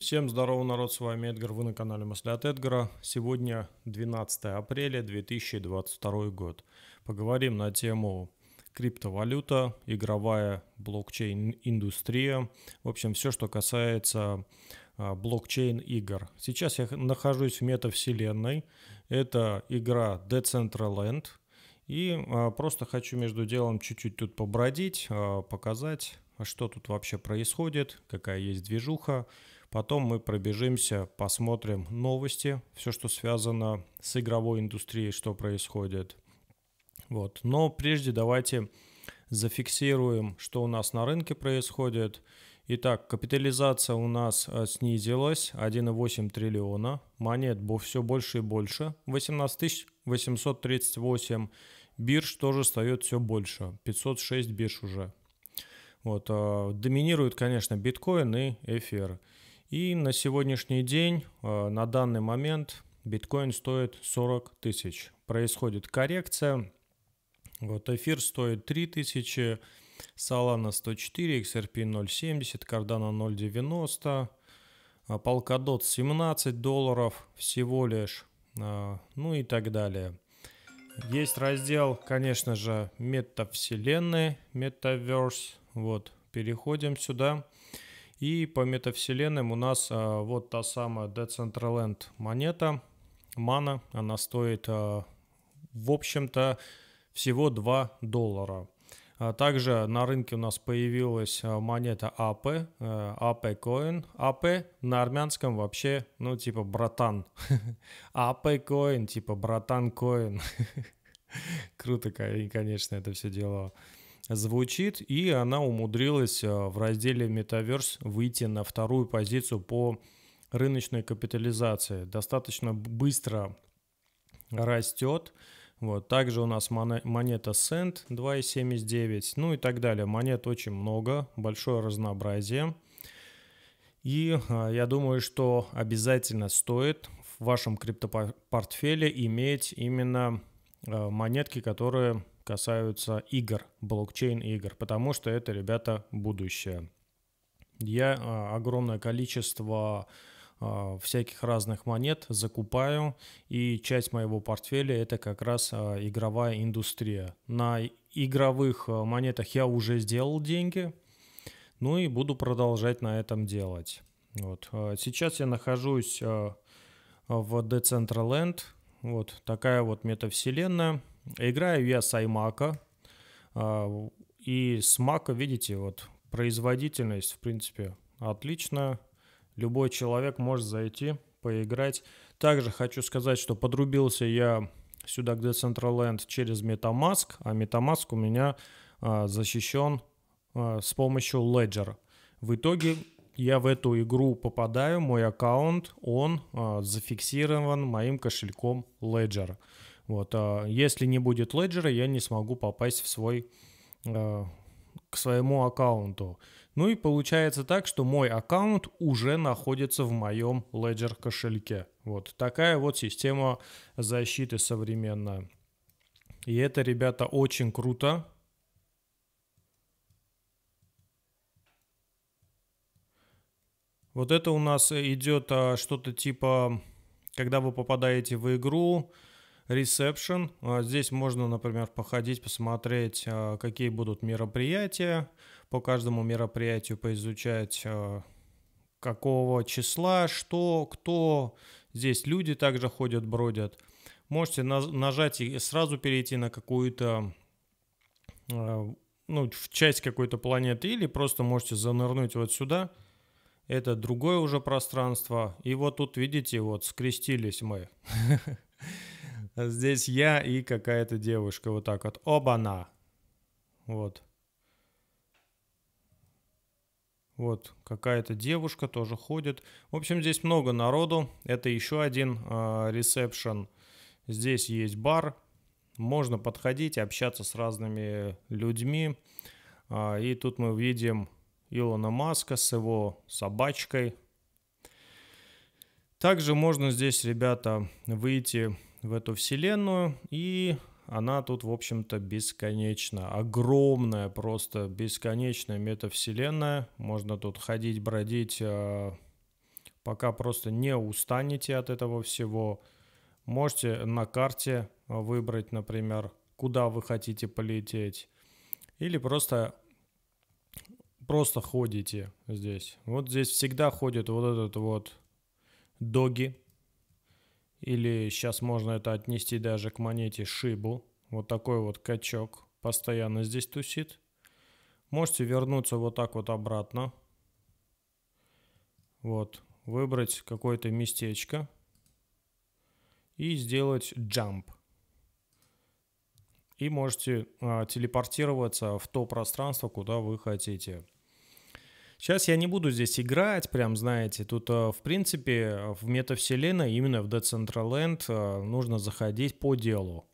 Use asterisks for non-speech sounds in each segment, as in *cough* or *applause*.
Всем здорово, народ, с вами Эдгар, вы на канале Мысли от Эдгара. Сегодня 12 апреля 2022 год. Поговорим на тему криптовалюта, игровая блокчейн-индустрия, в общем, все, что касается а, блокчейн-игр. Сейчас я нахожусь в метавселенной, это игра Decentraland, и а, просто хочу между делом чуть-чуть тут побродить, а, показать, что тут вообще происходит, какая есть движуха, Потом мы пробежимся, посмотрим новости, все, что связано с игровой индустрией, что происходит. Вот. Но прежде давайте зафиксируем, что у нас на рынке происходит. Итак, капитализация у нас э, снизилась 1,8 триллиона. Монет все больше и больше. 18 838. Бирж тоже встает все больше. 506 бирж уже. Вот, э, доминируют, конечно, биткоин и эфир. И на сегодняшний день, э, на данный момент, биткоин стоит 40 тысяч. Происходит коррекция. Вот эфир стоит 3 3000, Solana 104, XRP 0.70, Cardano 0.90, э, Polkadot 17 долларов всего лишь, э, ну и так далее. Есть раздел, конечно же, метавселенной, метаверс. Вот, переходим сюда. И по метавселенным у нас а, вот та самая Decentraland монета, мана, она стоит, а, в общем-то, всего 2 доллара. А также на рынке у нас появилась а, монета АП, э, АП Coin. АП на армянском вообще, ну, типа братан. *laughs* АП Coin, типа братан Coin. *laughs* Круто, конечно, это все дело звучит, и она умудрилась э, в разделе Metaverse выйти на вторую позицию по рыночной капитализации. Достаточно быстро растет. Вот. Также у нас монета Cent 2,79, ну и так далее. Монет очень много, большое разнообразие. И а, я думаю, что обязательно стоит в вашем криптопортфеле иметь именно э, монетки, которые касаются игр, блокчейн-игр, потому что это, ребята, будущее. Я а, огромное количество а, всяких разных монет закупаю, и часть моего портфеля это как раз а, игровая индустрия. На игровых монетах я уже сделал деньги, ну и буду продолжать на этом делать. Вот. Сейчас я нахожусь в Decentraland, вот такая вот метавселенная, Играю я с iMac. А, и с Mac, видите, вот производительность, в принципе, отличная. Любой человек может зайти, поиграть. Также хочу сказать, что подрубился я сюда к Decentraland через Metamask, а Metamask у меня а, защищен а, с помощью Ledger. В итоге я в эту игру попадаю, мой аккаунт, он зафиксирован моим кошельком Ledger. Вот, а, если не будет леджера, я не смогу попасть в свой, а, к своему аккаунту. Ну и получается так, что мой аккаунт уже находится в моем Ledger кошельке. Вот такая вот система защиты современная. И это, ребята, очень круто. Вот это у нас э, идет а, что-то типа, когда вы попадаете в игру, ресепшн. А, здесь можно, например, походить, посмотреть, а, какие будут мероприятия. По каждому мероприятию поизучать, а, какого числа, что, кто. Здесь люди также ходят, бродят. Можете нажать и сразу перейти на какую-то ну, в часть какой-то планеты, или просто можете занырнуть вот сюда. Это другое уже пространство. И вот тут, видите, вот скрестились мы. *laughs* Здесь я и какая-то девушка. Вот так вот. Оба-на. Вот. Вот, какая-то девушка тоже ходит. В общем, здесь много народу. Это еще один а, ресепшн. Э, здесь есть бар. Можно подходить, общаться с разными людьми. Э, и тут мы видим Илона Маска с его собачкой. Также можно здесь, ребята, выйти в эту вселенную, и она тут, в общем-то, бесконечна. Огромная просто, бесконечная метавселенная. Можно тут ходить, бродить, а, пока просто не устанете от этого всего. Можете на карте выбрать, например, куда вы хотите полететь. Или просто просто ходите здесь. Вот здесь всегда ходит вот этот вот доги, или сейчас можно это отнести даже к монете Шибу. Вот такой вот качок постоянно здесь тусит. Можете вернуться вот так вот обратно. Вот, выбрать какое-то местечко и сделать jump. И можете а, телепортироваться в то пространство, куда вы хотите. Сейчас я не буду здесь играть, прям, знаете, тут, а, в принципе, в метавселенной, именно в Decentraland, а, нужно заходить по делу.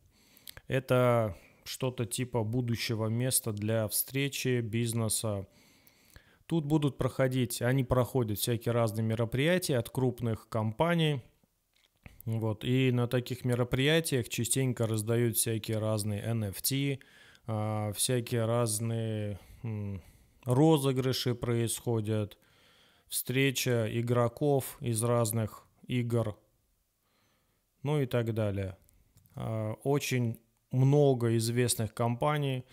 Это что-то типа будущего места для встречи, бизнеса. Тут будут проходить, они проходят всякие разные мероприятия от крупных компаний. Вот, и на таких мероприятиях частенько раздают всякие разные NFT, а, всякие разные розыгрыши происходят, встреча игроков из разных игр, ну и так далее. А, очень много известных компаний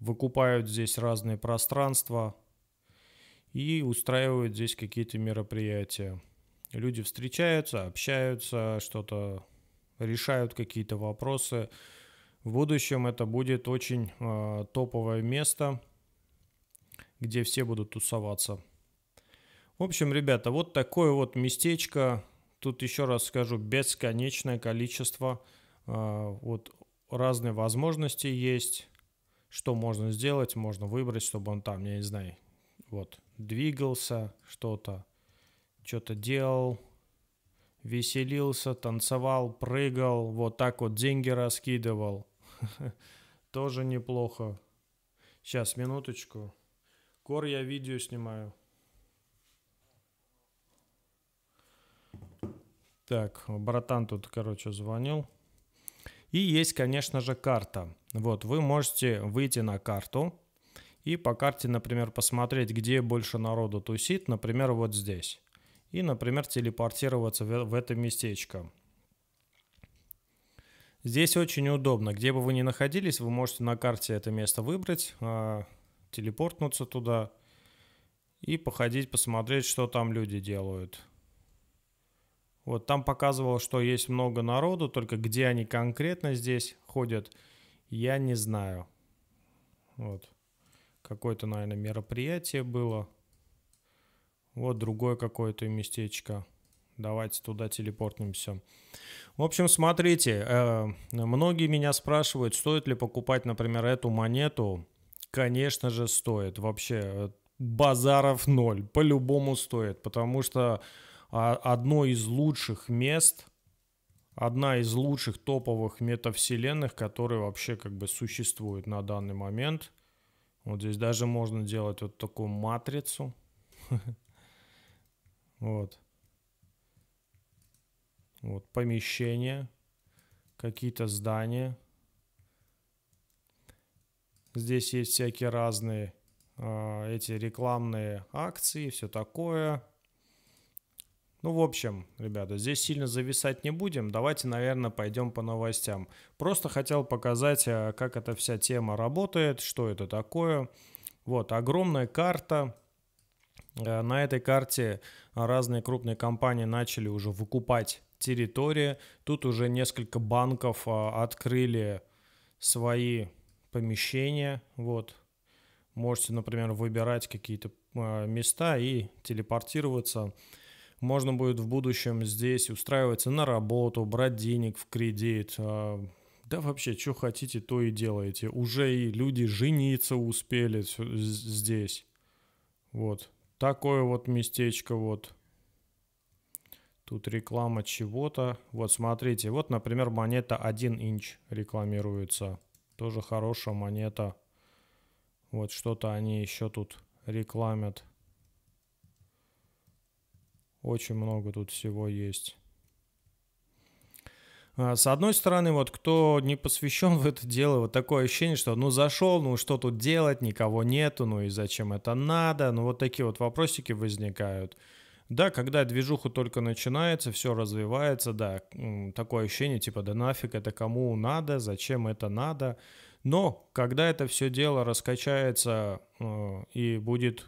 выкупают здесь разные пространства и устраивают здесь какие-то мероприятия. Люди встречаются, общаются, что-то решают какие-то вопросы. В будущем это будет очень э, топовое место – где все будут тусоваться. В общем, ребята, вот такое вот местечко. Тут еще раз скажу, бесконечное количество. А, вот разные возможности есть. Что можно сделать, можно выбрать, чтобы он там, я не знаю, вот, двигался что-то, что-то делал, веселился, танцевал, прыгал, вот так вот деньги раскидывал. *laughs* Тоже неплохо. Сейчас, минуточку. Кор я видео снимаю. Так, братан тут, короче, звонил. И есть, конечно же, карта. Вот, вы можете выйти на карту и по карте, например, посмотреть, где больше народу тусит, например, вот здесь. И, например, телепортироваться в, это местечко. Здесь очень удобно. Где бы вы ни находились, вы можете на карте это место выбрать, а, телепортнуться туда и походить, посмотреть, что там люди делают. Вот там показывал, что есть много народу, только где они конкретно здесь ходят, я не знаю. Вот. Какое-то, наверное, мероприятие было. Вот другое какое-то местечко. Давайте туда телепортнемся. В общем, смотрите, э, многие меня спрашивают, стоит ли покупать, например, эту монету Конечно же, стоит. Вообще, базаров ноль. По-любому стоит, потому что а, одно из лучших мест, одна из лучших топовых метавселенных, которые вообще как бы существуют на данный момент. Вот здесь даже можно делать вот такую матрицу. *laughs* Вот. Вот помещение, какие-то здания. Здесь есть всякие разные а, эти рекламные акции, все такое. Ну, в общем, ребята, здесь сильно зависать не будем. Давайте, наверное, пойдем по новостям. Просто хотел показать, а, как эта вся тема работает, что это такое. Вот, огромная карта. А, на этой карте разные крупные компании начали уже выкупать территории. Тут уже несколько банков открыли свои помещения, вот. Можете, например, выбирать какие-то а, места и телепортироваться. Можно будет в будущем здесь устраиваться на работу, брать денег в кредит, а, да вообще, что хотите, то и делаете. Уже и люди жениться успели здесь. Вот. Такое вот местечко вот. Тут реклама чего-то. Вот смотрите, вот, например, монета 1 инч рекламируется. Тоже хорошая монета. Вот что-то они еще тут рекламят. Очень много тут всего есть. А, с одной стороны, вот кто не посвящен *laughs* в это дело, вот такое ощущение, что ну зашел, ну что тут делать, никого нету, ну и зачем это надо, ну вот такие вот вопросики возникают. Да, когда движуха только начинается, все развивается, да, такое ощущение типа да нафиг это кому надо, зачем это надо. Но когда это все дело раскачается э, и будет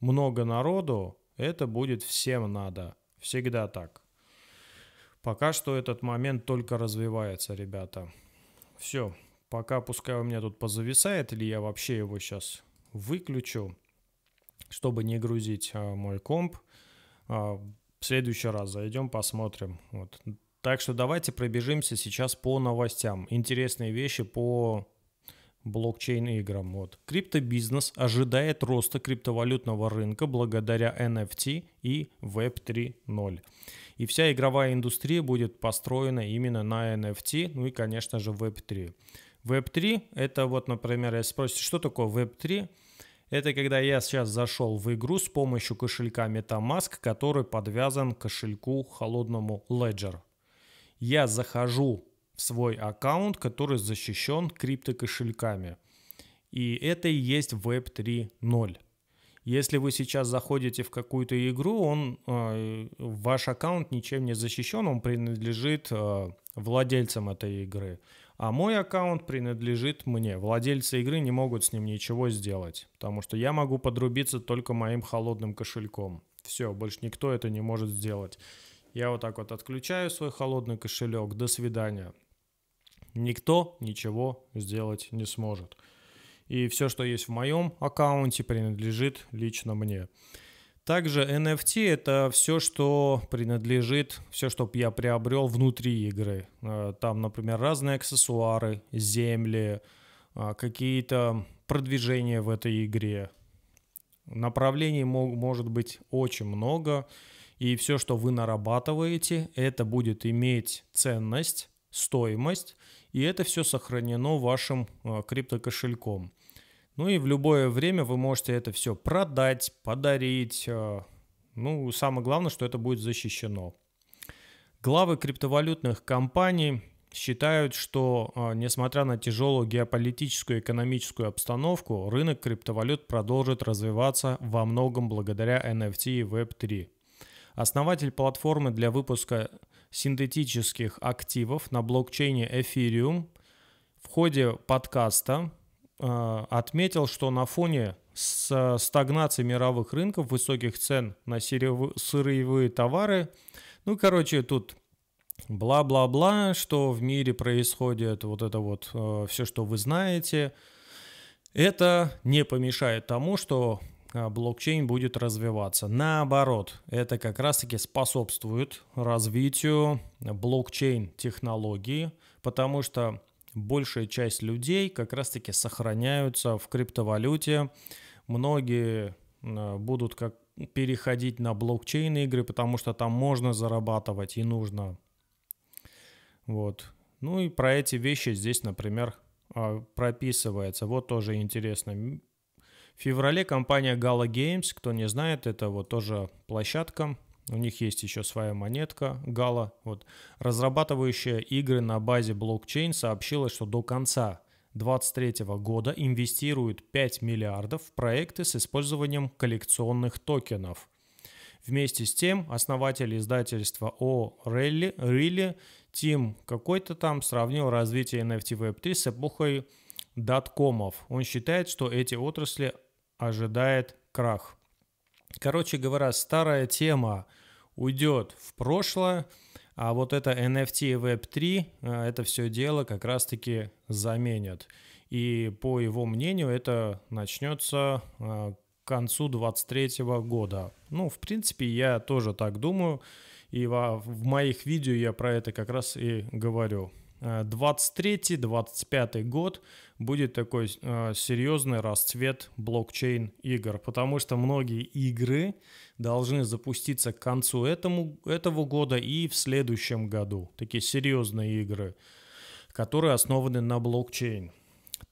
много народу, это будет всем надо. Всегда так. Пока что этот момент только развивается, ребята. Все, пока пускай у меня тут позависает, или я вообще его сейчас выключу, чтобы не грузить э, мой комп – а, в следующий раз зайдем, посмотрим. Вот. Так что давайте пробежимся сейчас по новостям. Интересные вещи по блокчейн-играм. Вот. Криптобизнес ожидает роста криптовалютного рынка благодаря NFT и Web 3.0. И вся игровая индустрия будет построена именно на NFT, ну и, конечно же, Web 3. Web 3 — это вот, например, если спросите, что такое Web 3, это когда я сейчас зашел в игру с помощью кошелька MetaMask, который подвязан к кошельку холодному Ledger. Я захожу в свой аккаунт, который защищен криптокошельками. И это и есть Web 3.0. Если вы сейчас заходите в какую-то игру, он, э, ваш аккаунт ничем не защищен, он принадлежит э, владельцам этой игры. А мой аккаунт принадлежит мне. Владельцы игры не могут с ним ничего сделать, потому что я могу подрубиться только моим холодным кошельком. Все, больше никто это не может сделать. Я вот так вот отключаю свой холодный кошелек. До свидания. Никто ничего сделать не сможет. И все, что есть в моем аккаунте, принадлежит лично мне. Также NFT это все, что принадлежит, все, что я приобрел внутри игры. Э, там, например, разные аксессуары, земли, э, какие-то продвижения в этой игре. Направлений может быть очень много. И все, что вы нарабатываете, это будет иметь ценность, стоимость. И это все сохранено вашим э, криптокошельком. Ну и в любое время вы можете это все продать, подарить. Э, ну, самое главное, что это будет защищено. Главы криптовалютных компаний считают, что э, несмотря на тяжелую геополитическую и экономическую обстановку, рынок криптовалют продолжит развиваться во многом благодаря NFT и Web3. Основатель платформы для выпуска синтетических активов на блокчейне Ethereum в ходе подкаста Э, отметил, что на фоне с стагнацией мировых рынков, высоких цен на сырьевые товары, ну, короче, тут бла-бла-бла, что в мире происходит, вот это вот э, все, что вы знаете, это не помешает тому, что э, блокчейн будет развиваться. Наоборот, это как раз-таки способствует развитию блокчейн-технологии, потому что большая часть людей как раз-таки сохраняются в криптовалюте. Многие э, будут как переходить на блокчейн игры, потому что там можно зарабатывать и нужно. Вот. Ну и про эти вещи здесь, например, э, прописывается. Вот тоже интересно. В феврале компания Gala Games, кто не знает, это вот тоже площадка, у них есть еще своя монетка Гала. Вот. Разрабатывающая игры на базе блокчейн сообщила, что до конца 2023 года инвестируют 5 миллиардов в проекты с использованием коллекционных токенов. Вместе с тем основатель издательства о Релли, Рилли Тим какой-то там сравнил развитие NFT Web3 с эпохой даткомов. Он считает, что эти отрасли ожидает крах – Короче говоря, старая тема уйдет в прошлое, а вот это NFT и Web3, э, это все дело как раз-таки заменят. И по его мнению, это начнется э, к концу 2023 года. Ну, в принципе, я тоже так думаю. И в моих видео я про это как раз и говорю. 23-25 э, год будет такой э, серьезный расцвет блокчейн игр, потому что многие игры должны запуститься к концу этому, этого года и в следующем году. Такие серьезные игры, которые основаны на блокчейн.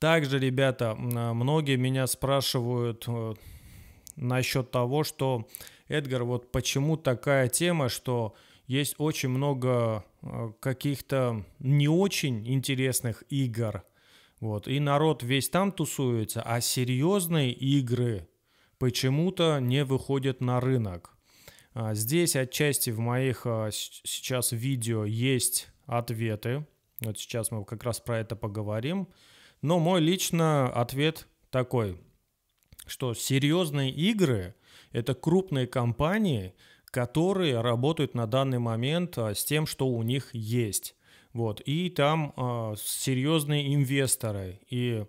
Также, ребята, э, многие меня спрашивают э, насчет того, что Эдгар, вот почему такая тема, что есть очень много э, каких-то не очень интересных игр. Вот. И народ весь там тусуется, а серьезные игры почему-то не выходят на рынок. А, здесь отчасти в моих а, сейчас видео есть ответы. Вот сейчас мы как раз про это поговорим. Но мой лично ответ такой, что серьезные игры – это крупные компании – которые работают на данный момент а, с тем, что у них есть. Вот. И там э, серьезные инвесторы. И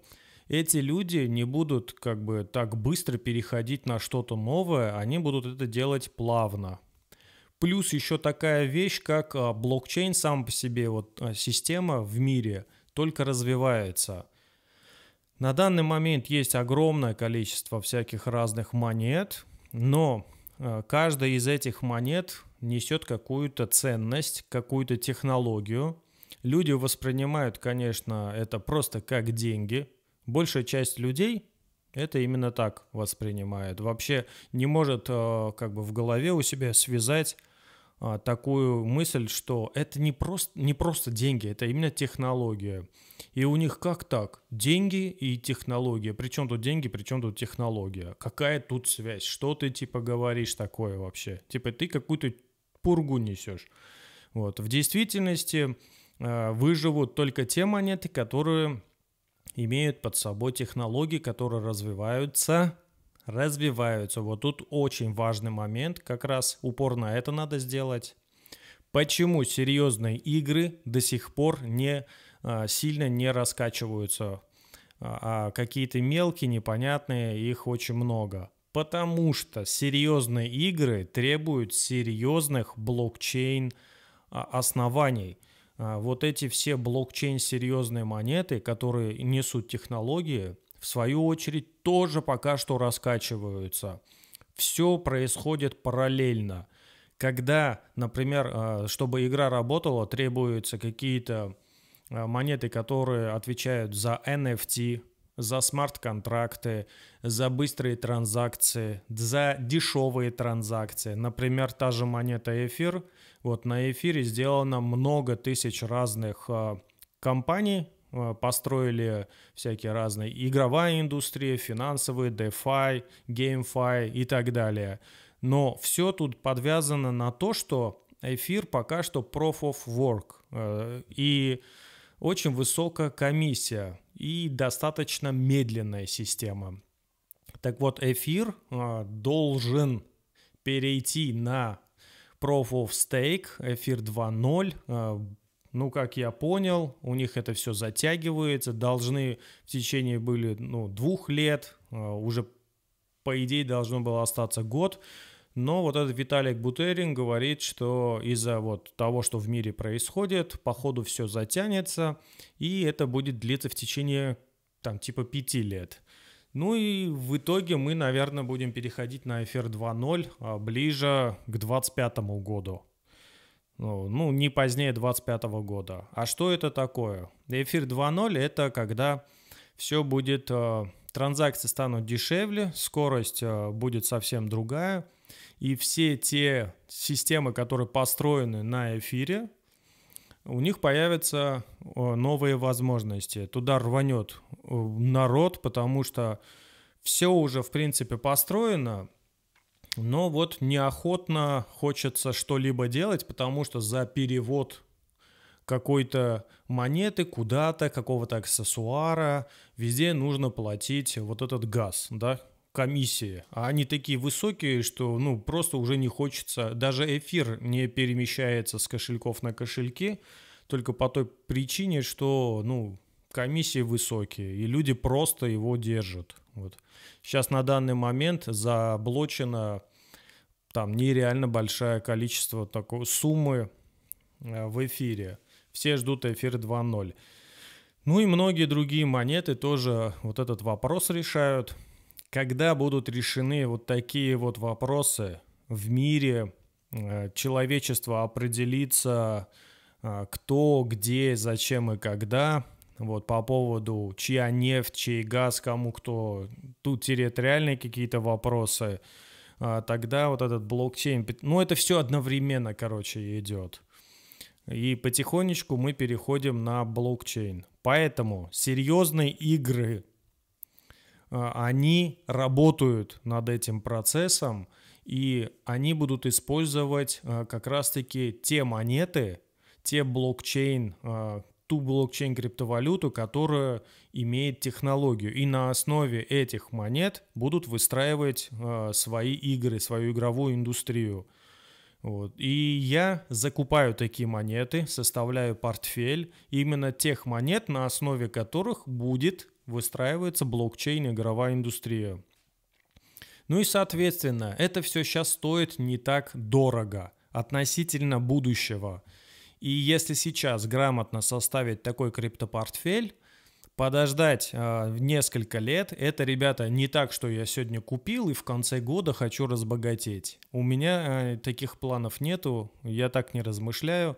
эти люди не будут как бы так быстро переходить на что-то новое, они будут это делать плавно. Плюс еще такая вещь, как а, блокчейн сам по себе, вот система в мире только развивается. На данный момент есть огромное количество всяких разных монет, но Э, каждая из этих монет несет какую-то ценность, какую-то технологию. Люди воспринимают, конечно, это просто как деньги. Большая часть людей это именно так воспринимает. Вообще не может э, как бы в голове у себя связать а, такую мысль, что это не просто, не просто деньги, это именно технология. И у них как так? Деньги и технология. Причем тут деньги, причем тут технология. Какая тут связь? Что ты типа говоришь такое вообще? Типа ты какую-то пургу несешь. Вот. В действительности а, выживут только те монеты, которые имеют под собой технологии, которые развиваются развиваются. Вот тут очень важный момент, как раз упор на это надо сделать. Почему серьезные игры до сих пор не а, сильно не раскачиваются, а, а какие-то мелкие, непонятные, их очень много. Потому что серьезные игры требуют серьезных блокчейн а, оснований. Вот эти все блокчейн серьезные монеты, которые несут технологии – в свою очередь, тоже пока что раскачиваются. Все происходит параллельно. Когда, например, а, чтобы игра работала, требуются какие-то а, монеты, которые отвечают за NFT, за смарт-контракты, за быстрые транзакции, за дешевые транзакции. Например, та же монета эфир. Вот на эфире сделано много тысяч разных а, компаний, Э, построили всякие разные игровая индустрия, финансовые, DeFi, GameFi и так далее. Но все тут подвязано на то, что эфир пока что Proof of Work. Э, и очень высокая комиссия и достаточно медленная система. Так вот, эфир э, должен перейти на Proof of Stake, эфир 2.0, ну, как я понял, у них это все затягивается, должны в течение были ну, двух лет, э, уже по идее должно было остаться год, но вот этот Виталик Бутерин говорит, что из-за вот того, что в мире происходит, по ходу все затянется, и это будет длиться в течение там типа пяти лет. Ну и в итоге мы, наверное, будем переходить на эфир 2.0 а, ближе к 2025 году. Ну, ну, не позднее 25 года. А что это такое? Эфир 2.0 – это когда все будет, э, транзакции станут дешевле, скорость э, будет совсем другая, и все те системы, которые построены на эфире, у них появятся э, новые возможности. Туда рванет народ, потому что все уже, в принципе, построено – но вот неохотно хочется что-либо делать, потому что за перевод какой-то монеты куда-то, какого-то аксессуара, везде нужно платить вот этот газ, да, комиссии. А они такие высокие, что ну просто уже не хочется, даже эфир не перемещается с кошельков на кошельки, только по той причине, что ну комиссии высокие, и люди просто его держат. Вот. Сейчас на данный момент заблочено там нереально большое количество такой суммы э, в эфире. Все ждут эфир 2.0. Ну и многие другие монеты тоже вот этот вопрос решают. Когда будут решены вот такие вот вопросы в мире, э, человечество определится, э, кто, где, зачем и когда, вот, по поводу, чья нефть, чей газ, кому кто. Тут территориальные какие-то вопросы. А, тогда вот этот блокчейн... Ну, это все одновременно, короче, идет. И потихонечку мы переходим на блокчейн. Поэтому серьезные игры, а, они работают над этим процессом, и они будут использовать а, как раз-таки те монеты, те блокчейн ту блокчейн-криптовалюту, которая имеет технологию. И на основе этих монет будут выстраивать э, свои игры, свою игровую индустрию. Вот. И я закупаю такие монеты, составляю портфель именно тех монет, на основе которых будет выстраиваться блокчейн игровая индустрия. Ну и, соответственно, это все сейчас стоит не так дорого относительно будущего – и если сейчас грамотно составить такой криптопортфель, подождать э, несколько лет, это, ребята, не так, что я сегодня купил и в конце года хочу разбогатеть. У меня э, таких планов нету, я так не размышляю.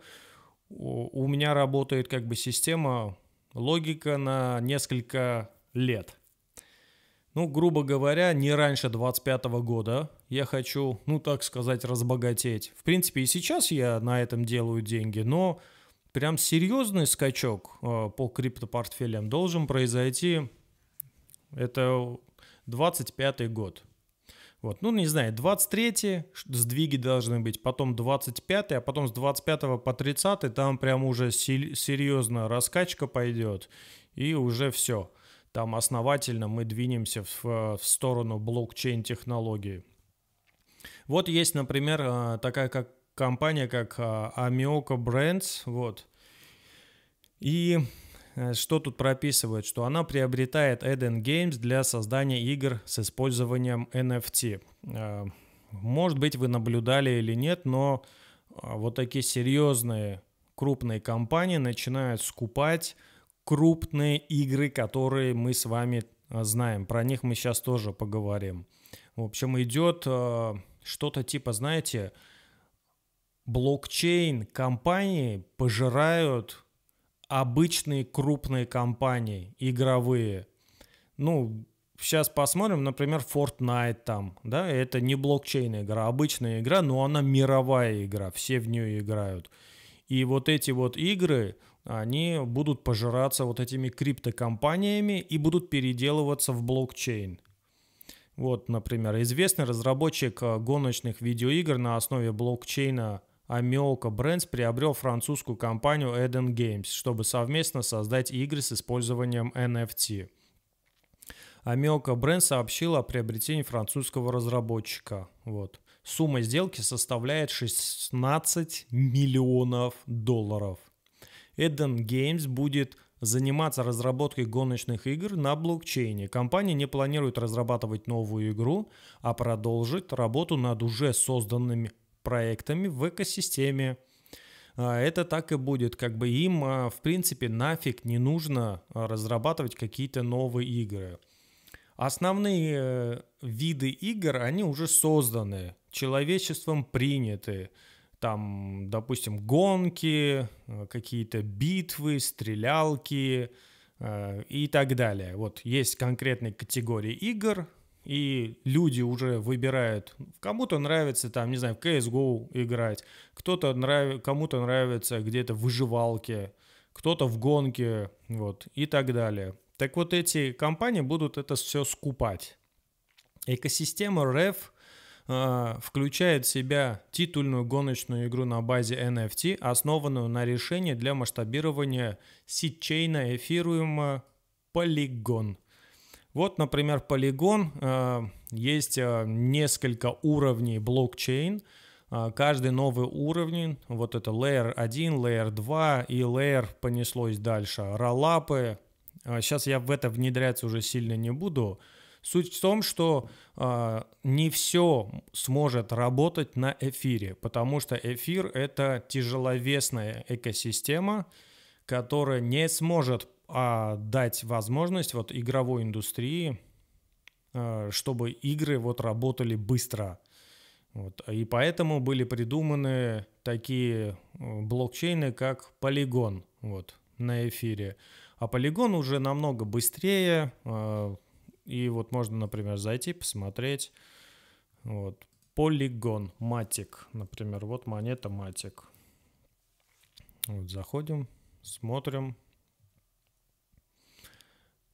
У, у меня работает как бы система, логика на несколько лет – ну, грубо говоря, не раньше 25 года я хочу, ну, так сказать, разбогатеть. В принципе, и сейчас я на этом делаю деньги, но прям серьезный скачок э, по криптопортфелям должен произойти. Это 25 год. Вот, ну, не знаю, 23 сдвиги должны быть, потом 25 а потом с 25 по 30 там прям уже серьезная раскачка пойдет, и уже все – там основательно мы двинемся в, э, в сторону блокчейн-технологии. Вот есть, например, э, такая как компания, как э, Amioca Brands, вот. И что тут прописывает? Что она приобретает Eden Games для создания игр с использованием NFT. Может быть, вы наблюдали или нет, но вот такие серьезные крупные компании начинают скупать крупные игры, которые мы с вами а, знаем. Про них мы сейчас тоже поговорим. В общем, идет а, что-то типа, знаете, блокчейн-компании пожирают обычные крупные компании игровые. Ну, сейчас посмотрим, например, Fortnite там, да, это не блокчейн игра, обычная игра, но она мировая игра, все в нее играют. И вот эти вот игры, они будут пожираться вот этими криптокомпаниями и будут переделываться в блокчейн. Вот, например, известный разработчик э, гоночных видеоигр на основе блокчейна Amioka Brands приобрел французскую компанию Eden Games, чтобы совместно создать игры с использованием NFT. Amioka Brands сообщила о приобретении французского разработчика. Вот. Сумма сделки составляет 16 миллионов долларов – Eden Games будет заниматься разработкой гоночных игр на блокчейне. Компания не планирует разрабатывать новую игру, а продолжит работу над уже созданными проектами в экосистеме. А, это так и будет. Как бы им, а, в принципе, нафиг не нужно а, разрабатывать какие-то новые игры. Основные э, виды игр, они уже созданы, человечеством приняты. Там, допустим, гонки, э, какие-то битвы, стрелялки э, и так далее. Вот есть конкретные категории игр, и люди уже выбирают. Кому-то нравится там, не знаю, в CSGO играть, кто-то нрав... кому-то нравится где-то в выживалке, кто-то в гонке, вот, и так далее. Так вот, эти компании будут это все скупать. Экосистема REV а, включает в себя титульную гоночную игру на базе NFT, основанную на решении для масштабирования сетчейна эфируема Polygon. Вот, например, Polygon. А, есть а, несколько уровней блокчейн. Каждый новый уровень, вот это Layer 1, Layer 2 и Layer понеслось дальше. Ролапы. Сейчас я в это внедряться уже сильно не буду. Суть в том, что э, не все сможет работать на эфире, потому что эфир это тяжеловесная экосистема, которая не сможет э, дать возможность вот игровой индустрии, э, чтобы игры вот работали быстро. Вот. И поэтому были придуманы такие э, блокчейны, как Полигон, вот, на эфире. А Полигон уже намного быстрее, и вот можно, например, зайти, посмотреть. Вот. Полигон, матик, например. Вот монета матик. Вот, заходим, смотрим.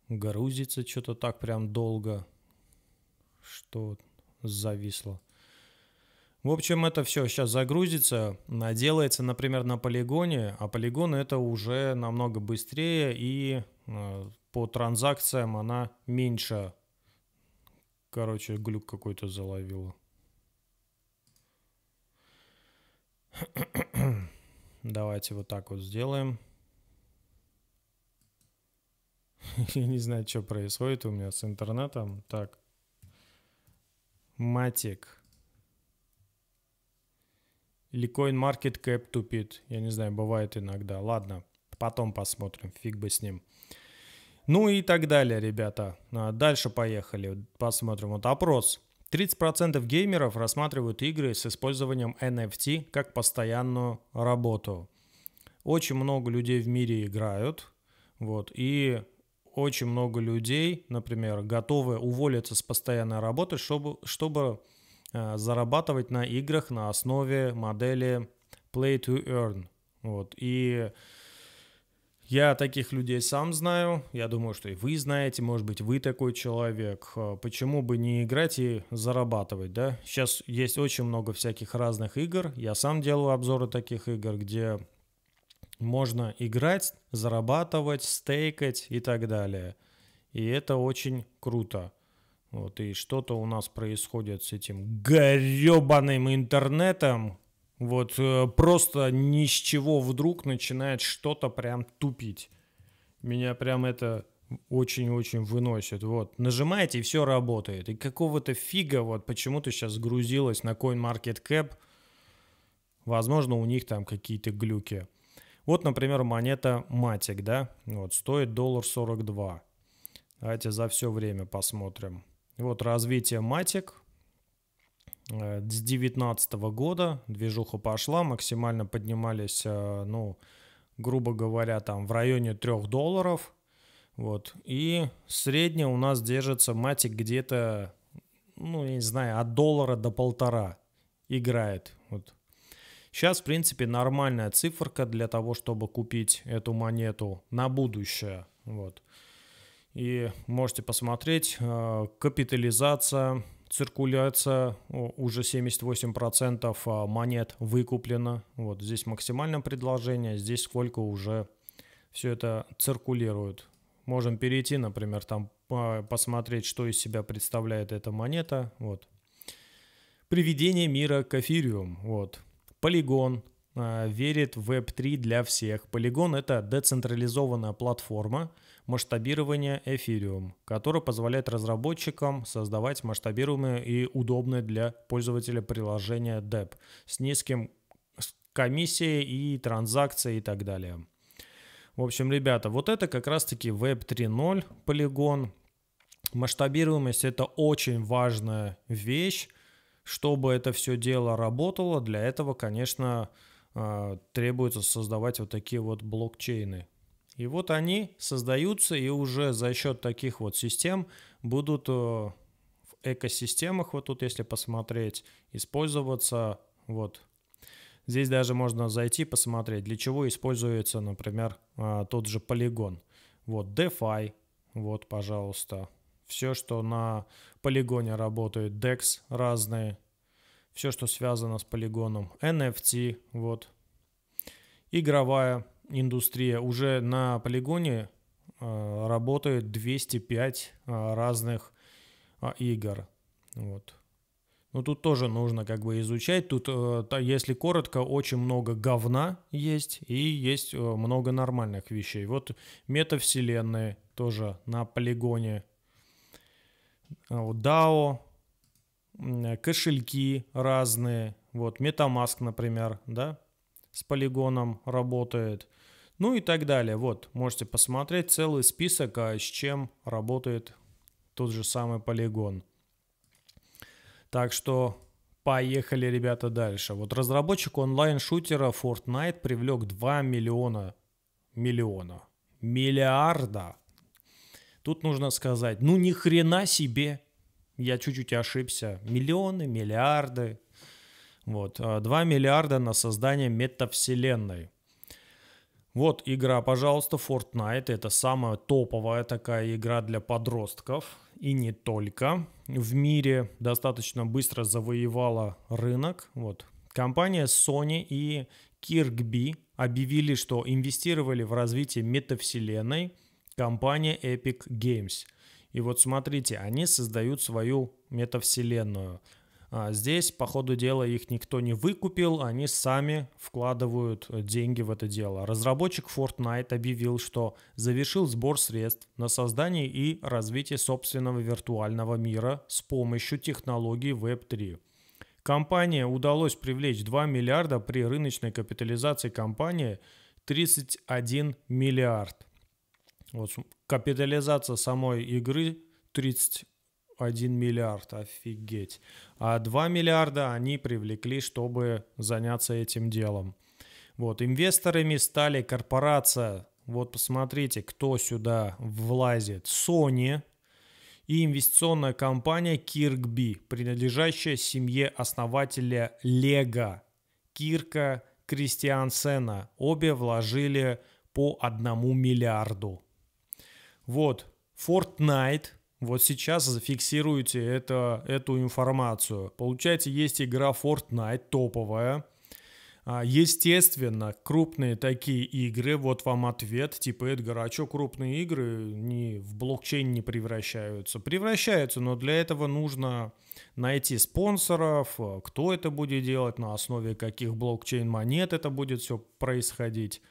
Грузится что-то так прям долго, что зависло. В общем, это все сейчас загрузится, наделается, например, на полигоне, а полигон это уже намного быстрее и э, по транзакциям она меньше. Короче, глюк какой-то заловила. *clears throat* Давайте вот так вот сделаем. *laughs* Я не знаю, что происходит у меня с интернетом. Так. Матик. Или CoinMarketCap тупит. Я не знаю, бывает иногда. Ладно, потом посмотрим. Фиг бы с ним. Ну и так далее, ребята. А, дальше поехали, посмотрим. Вот опрос. 30% геймеров рассматривают игры с использованием NFT как постоянную работу. Очень много людей в мире играют, вот, и очень много людей, например, готовы уволиться с постоянной работы, чтобы, чтобы э, зарабатывать на играх на основе модели Play to Earn. Вот, и э, я таких людей сам знаю, я думаю, что и вы знаете, может быть, вы такой человек. Э, почему бы не играть и зарабатывать, да? Сейчас есть очень много всяких разных игр, я сам делаю обзоры таких игр, где можно играть, зарабатывать, стейкать и так далее. И это очень круто. Вот, и что-то у нас происходит с этим гребаным интернетом, вот э, просто ни с чего вдруг начинает что-то прям тупить. Меня прям это очень-очень выносит. Вот, нажимаете, и все работает. И какого-то фига вот почему-то сейчас грузилось на CoinMarketCap. Возможно, у них там какие-то глюки. Вот, например, монета Матик, да, вот, стоит доллар 42. Давайте за все время посмотрим. Вот развитие Матик, Э, с 19 года движуха пошла, максимально поднимались, э, ну, грубо говоря, там в районе 3 долларов. Вот. И средняя у нас держится матик где-то, ну, я не знаю, от доллара до полтора играет. Вот. Сейчас, в принципе, нормальная циферка для того, чтобы купить эту монету на будущее. Вот. И можете посмотреть, э, капитализация циркуляция, уже 78% а, монет выкуплено. Вот здесь максимальное предложение, здесь сколько уже все это циркулирует. Можем перейти, например, там посмотреть, что из себя представляет эта монета. Вот. Приведение мира к эфириум. Вот. Полигон а, верит в Web3 для всех. Полигон — это децентрализованная платформа, масштабирование Ethereum, которое позволяет разработчикам создавать масштабируемые и удобные для пользователя приложения DEP с низким комиссией и транзакцией и так далее. В общем, ребята, вот это как раз-таки Web 3.0 полигон. Масштабируемость – это очень важная вещь. Чтобы это все дело работало, для этого, конечно, а, требуется создавать вот такие вот блокчейны. И вот они создаются и уже за счет таких вот систем будут э, в экосистемах, вот тут если посмотреть, использоваться. Вот здесь даже можно зайти посмотреть, для чего используется, например, э, тот же полигон. Вот DeFi, вот, пожалуйста, все, что на полигоне работает, DEX разные, все, что связано с полигоном, NFT, вот, игровая индустрия уже на полигоне э, работает 205 э, разных а, игр. Вот. Но ну, тут тоже нужно как бы изучать. Тут, э, если коротко, очень много говна есть и есть много нормальных вещей. Вот метавселенные тоже на полигоне. DAO, а кошельки разные. Вот Metamask, например, да, с полигоном работает – ну и так далее. Вот, можете посмотреть целый список, а с чем работает тот же самый полигон. Так что поехали, ребята, дальше. Вот разработчик онлайн-шутера Fortnite привлек 2 миллиона, миллиона, миллиарда. Тут нужно сказать, ну ни хрена себе, я чуть-чуть ошибся. Миллионы, миллиарды. Вот, 2 а миллиарда на создание метавселенной. Вот игра, пожалуйста, Fortnite. Это самая топовая такая игра для подростков. И не только. В мире достаточно быстро завоевала рынок. Вот. Компания Sony и Kirkby объявили, что инвестировали в развитие метавселенной компания Epic Games. И вот смотрите, они создают свою метавселенную – а, здесь, по ходу дела, их никто не выкупил, они сами вкладывают деньги в это дело. Разработчик Fortnite объявил, что завершил сбор средств на создание и развитие собственного виртуального мира с помощью технологии Web3. Компании удалось привлечь 2 миллиарда при рыночной капитализации компании 31 миллиард. Вот капитализация самой игры 30 1 миллиард, офигеть. А 2 миллиарда они привлекли, чтобы заняться этим делом. Вот, инвесторами стали корпорация, вот посмотрите, кто сюда влазит. Sony и инвестиционная компания Kirkby, принадлежащая семье основателя Lego, Кирка Кристиансена. Обе вложили по одному миллиарду. Вот, Fortnite – вот сейчас зафиксируйте это, эту информацию. Получается, есть игра Fortnite топовая. А, естественно, крупные такие игры, вот вам ответ, типа Эдгар, а что крупные игры не, в блокчейн не превращаются? Превращаются, но для этого нужно найти спонсоров, а, кто это будет делать, на основе каких блокчейн-монет это будет все происходить.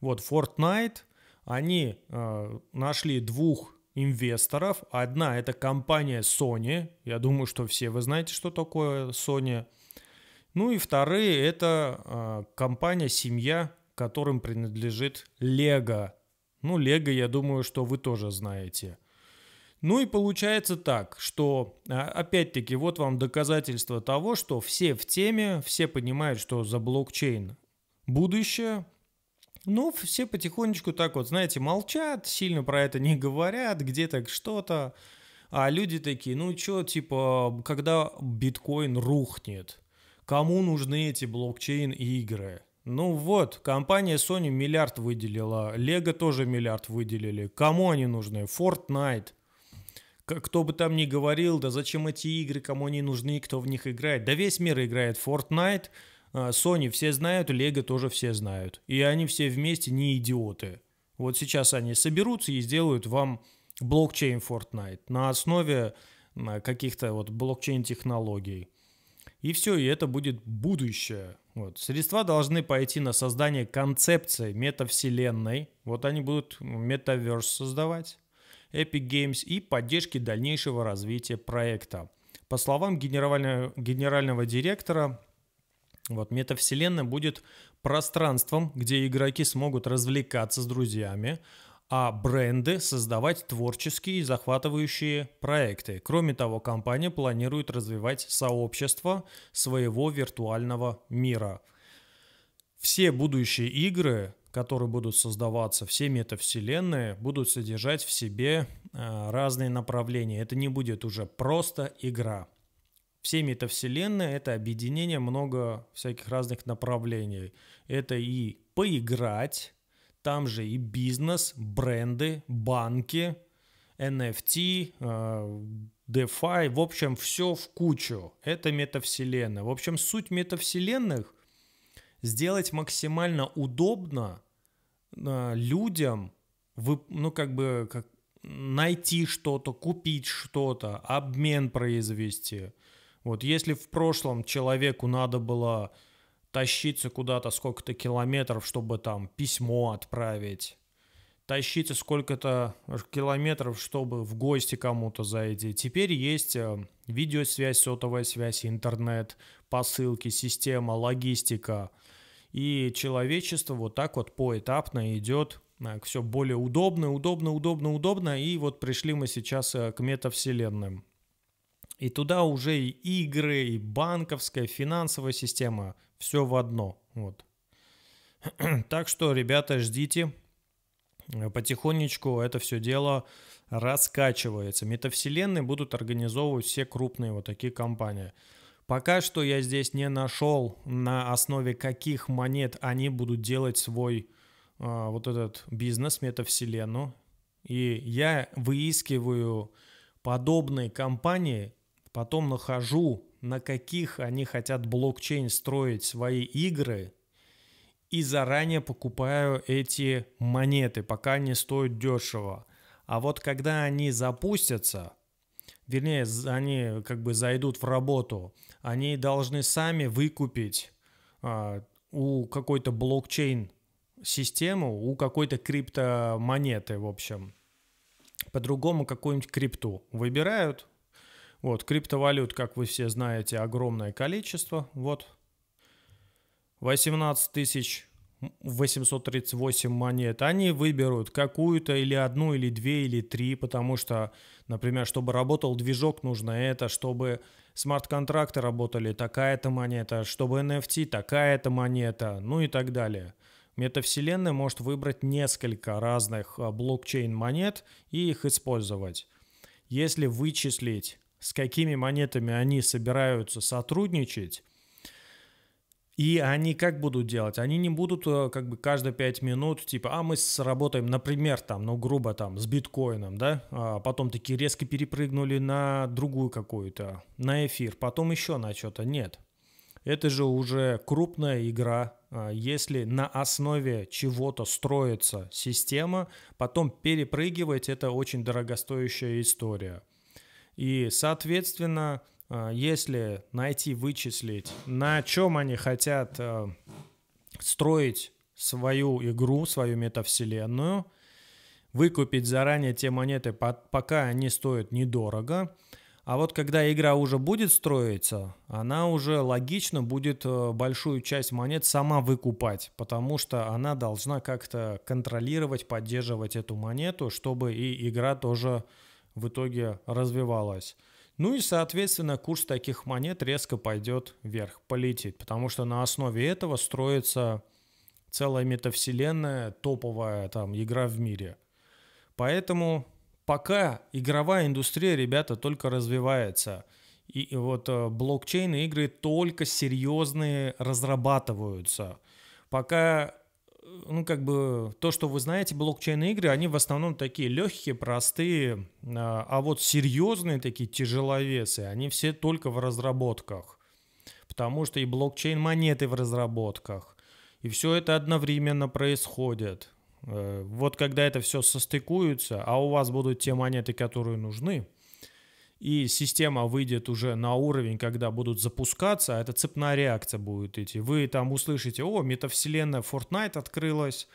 Вот Fortnite, они э, нашли двух инвесторов. Одна – это компания Sony. Я думаю, что все вы знаете, что такое Sony. Ну и вторые – это а, компания, семья, которым принадлежит Lego. Ну, Лего, я думаю, что вы тоже знаете. Ну и получается так, что а, опять-таки вот вам доказательство того, что все в теме, все понимают, что за блокчейн будущее, ну все потихонечку так вот, знаете, молчат, сильно про это не говорят, где-то что-то. А люди такие, ну что типа, когда биткоин рухнет, кому нужны эти блокчейн-игры? Ну вот, компания Sony миллиард выделила, Lego тоже миллиард выделили. Кому они нужны? Fortnite. Кто бы там ни говорил, да зачем эти игры, кому они нужны, кто в них играет. Да весь мир играет Fortnite, а, Sony все знают, Lego тоже все знают. И они все вместе не идиоты. Вот сейчас они соберутся и сделают вам блокчейн Fortnite на основе а, каких-то вот блокчейн-технологий. И все, и это будет будущее. Вот. Средства должны пойти на создание концепции метавселенной. Вот они будут метаверс создавать, Epic Games и поддержки дальнейшего развития проекта. По словам генерального, генерального директора вот метавселенная будет пространством, где игроки смогут развлекаться с друзьями, а бренды создавать творческие и захватывающие проекты. Кроме того, компания планирует развивать сообщество своего виртуального мира. Все будущие игры, которые будут создаваться, все метавселенные, будут содержать в себе э, разные направления. Это не будет уже просто игра все метавселенные — это объединение много всяких разных направлений. Это и поиграть, там же и бизнес, бренды, банки, NFT, DeFi, э, в общем, все в кучу. Это метавселенная. В общем, суть метавселенных — сделать максимально удобно э, людям, вы ну, как бы, как найти что-то, купить что-то, обмен произвести — вот если в прошлом человеку надо было тащиться куда-то сколько-то километров, чтобы там письмо отправить, тащиться сколько-то километров, чтобы в гости кому-то зайти. Теперь есть э, видеосвязь, сотовая связь, интернет, посылки, система, логистика. И человечество вот так вот поэтапно идет э, все более удобно, удобно, удобно, удобно. И вот пришли мы сейчас э, к метавселенным. И туда уже и игры, и банковская, финансовая система, все в одно. Вот. *clears throat* Так что, ребята, ждите. Э, потихонечку это все дело раскачивается. Метавселенные будут организовывать все крупные вот такие компании. Пока что я здесь не нашел, на основе каких монет они будут делать свой э, вот этот бизнес, метавселенную. И я выискиваю подобные компании потом нахожу, на каких они хотят блокчейн строить свои игры, и заранее покупаю эти монеты, пока они стоят дешево. А вот когда они запустятся, вернее, они как бы зайдут в работу, они должны сами выкупить а, у какой-то блокчейн систему, у какой-то криптомонеты, в общем. По-другому какую-нибудь крипту выбирают, вот, криптовалют, как вы все знаете, огромное количество. Вот, 18 тысяч 838 монет, они выберут какую-то или одну, или две, или три, потому что, например, чтобы работал движок, нужно это, чтобы смарт-контракты работали, такая-то монета, чтобы NFT, такая-то монета, ну и так далее. Метавселенная может выбрать несколько разных а, блокчейн-монет и их использовать. Если вычислить с какими монетами они собираются сотрудничать, и они как будут делать? Они не будут э, как бы каждые 5 минут, типа, а мы сработаем, например, там, ну, грубо там, с биткоином, да, а потом такие резко перепрыгнули на другую какую-то, на эфир, потом еще на что-то. Нет. Это же уже крупная игра. А если на основе чего-то строится система, потом перепрыгивать, это очень дорогостоящая история – и, соответственно, а, если найти, вычислить, на чем они хотят а, строить свою игру, свою метавселенную, выкупить заранее те монеты, пока они стоят недорого. А вот когда игра уже будет строиться, она уже логично будет э, большую часть монет сама выкупать, потому что она должна как-то контролировать, поддерживать эту монету, чтобы и игра тоже в итоге развивалась. Ну и, соответственно, курс таких монет резко пойдет вверх, полетит, потому что на основе этого строится целая метавселенная, топовая там игра в мире. Поэтому пока игровая индустрия, ребята, только развивается. И, и вот э, блокчейн игры только серьезные разрабатываются. Пока ну, как бы, то, что вы знаете, блокчейнные игры они в основном такие легкие, простые, а, а вот серьезные такие тяжеловесы, они все только в разработках. Потому что и блокчейн-монеты в разработках. И все это одновременно происходит. Э, вот когда это все состыкуется, а у вас будут те монеты, которые нужны, и система выйдет уже на уровень, когда будут запускаться, а это цепная реакция будет идти. Вы там услышите, о, метавселенная Fortnite открылась,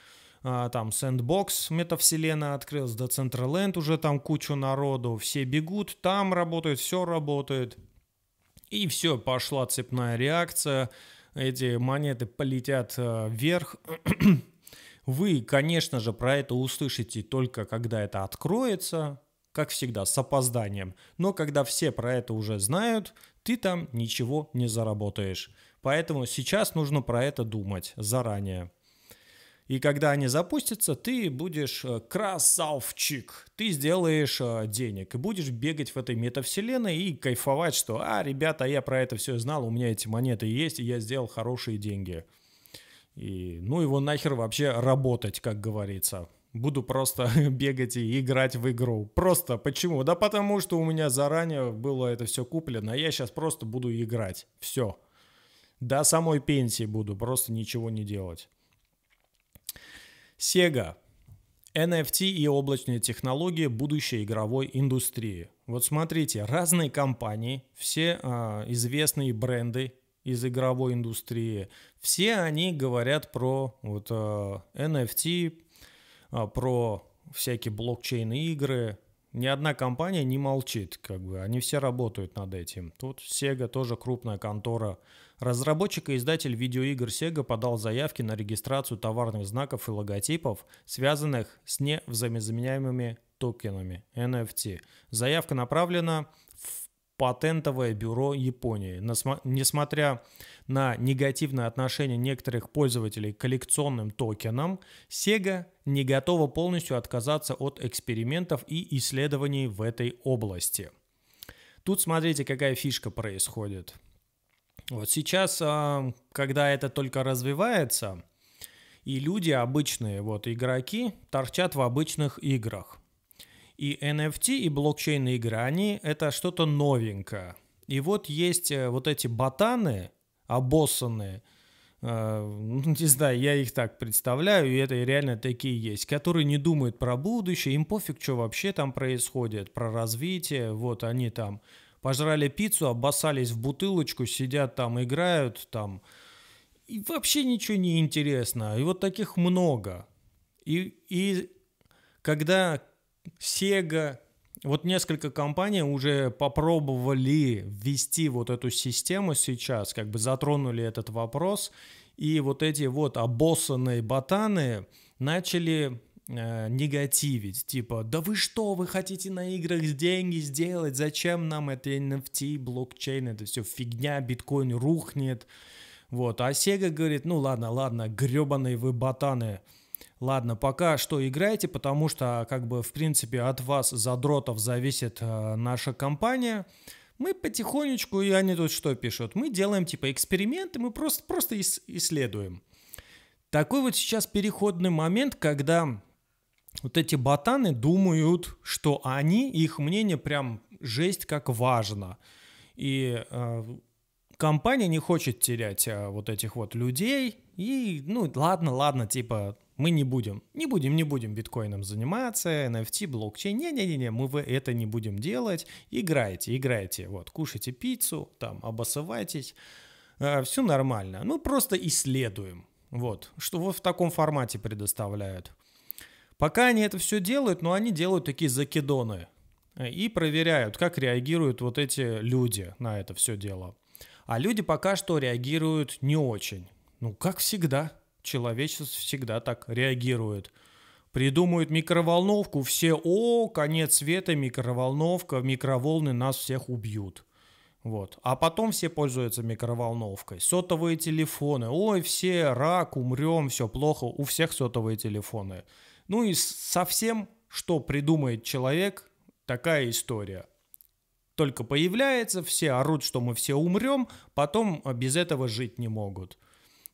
а, там Sandbox метавселенная открылась, до Decentraland уже там кучу народу, все бегут, там работает, все работает. И все, пошла цепная реакция, эти монеты полетят а, вверх. *clears throat* Вы, конечно же, про это услышите только когда это откроется, как всегда, с опозданием. Но когда все про это уже знают, ты там ничего не заработаешь. Поэтому сейчас нужно про это думать заранее. И когда они запустятся, ты будешь э, красавчик. Ты сделаешь э, денег и будешь бегать в этой метавселенной и кайфовать, что «А, ребята, я про это все знал, у меня эти монеты есть, и я сделал хорошие деньги». И ну его нахер вообще работать, как говорится буду просто *laughs* бегать и играть в игру. Просто почему? Да потому что у меня заранее было это все куплено, а я сейчас просто буду играть. Все. До самой пенсии буду просто ничего не делать. Sega. NFT и облачные технологии – будущее игровой индустрии. Вот смотрите, разные компании, все а, известные бренды из игровой индустрии, все они говорят про вот, а, NFT, а, про всякие блокчейны игры. Ни одна компания не молчит, как бы, они все работают над этим. Тут Sega тоже крупная контора. Разработчик и издатель видеоигр Sega подал заявки на регистрацию товарных знаков и логотипов, связанных с невзаимозаменяемыми токенами NFT. Заявка направлена в патентовое бюро Японии. Несмотря на негативное отношение некоторых пользователей к коллекционным токенам, Sega не готова полностью отказаться от экспериментов и исследований в этой области. Тут смотрите, какая фишка происходит. Вот сейчас, а, когда это только развивается, и люди обычные, вот игроки, торчат в обычных играх. И NFT, и блокчейн игра, они это что-то новенькое. И вот есть э, вот эти ботаны, обоссанные, э, *laughs* ну, не знаю, я их так представляю, и это реально такие есть, которые не думают про будущее, им пофиг, что вообще там происходит, про развитие, вот они там пожрали пиццу, обоссались в бутылочку, сидят там, играют там, и вообще ничего не интересно, и вот таких много. И, и когда Sega, вот несколько компаний уже попробовали ввести вот эту систему сейчас, как бы затронули этот вопрос, и вот эти вот обоссанные ботаны начали э, негативить, типа, да вы что, вы хотите на играх деньги сделать, зачем нам это NFT, блокчейн, это все фигня, биткоин рухнет, вот, а Sega говорит, ну ладно, ладно, гребаные вы ботаны, Ладно, пока что играйте, потому что, как бы, в принципе, от вас, задротов, зависит э, наша компания. Мы потихонечку, и они тут что пишут? Мы делаем, типа, эксперименты, мы просто, просто ис- исследуем. Такой вот сейчас переходный момент, когда вот эти ботаны думают, что они, их мнение прям жесть как важно. И э, компания не хочет терять э, вот этих вот людей. И, ну, ладно, ладно, типа, мы не будем, не будем, не будем биткоином заниматься, NFT, блокчейн, не-не-не, мы это не будем делать, играйте, играйте, вот, кушайте пиццу, там, обосывайтесь, э, все нормально, мы ну, просто исследуем, вот, что вот в таком формате предоставляют. Пока они это все делают, но они делают такие закидоны э, и проверяют, как реагируют вот эти люди на это все дело. А люди пока что реагируют не очень. Ну, как всегда. Человечество всегда так реагирует. Придумают микроволновку, все, о, конец света, микроволновка, микроволны нас всех убьют. Вот. А потом все пользуются микроволновкой. Сотовые телефоны. Ой, все, рак, умрем, все плохо. У всех сотовые телефоны. Ну и совсем, что придумает человек, такая история. Только появляется, все орут, что мы все умрем, потом без этого жить не могут.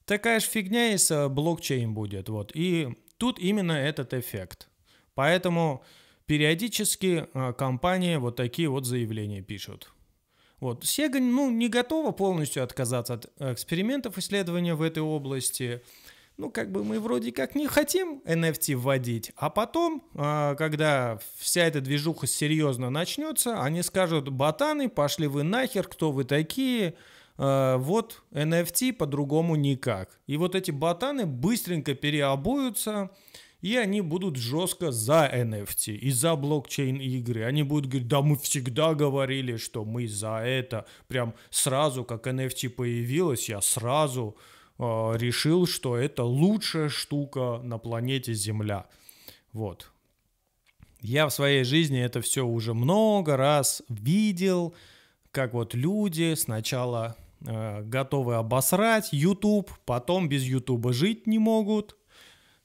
Такая же фигня и с э, блокчейн будет. Вот. И тут именно этот эффект. Поэтому периодически э, компании вот такие вот заявления пишут. Вот. Sega ну, не готова полностью отказаться от экспериментов исследования в этой области. Ну, как бы мы вроде как не хотим NFT вводить, а потом, э, когда вся эта движуха серьезно начнется, они скажут, ботаны, пошли вы нахер, кто вы такие, а, вот NFT по-другому никак. И вот эти ботаны быстренько переобуются, и они будут жестко за NFT и за блокчейн игры. Они будут говорить, да мы всегда говорили, что мы за это. Прям сразу, как NFT появилась, я сразу э, решил, что это лучшая штука на планете Земля. Вот. Я в своей жизни это все уже много раз видел, как вот люди сначала Э, готовы обосрать YouTube, потом без YouTube жить не могут,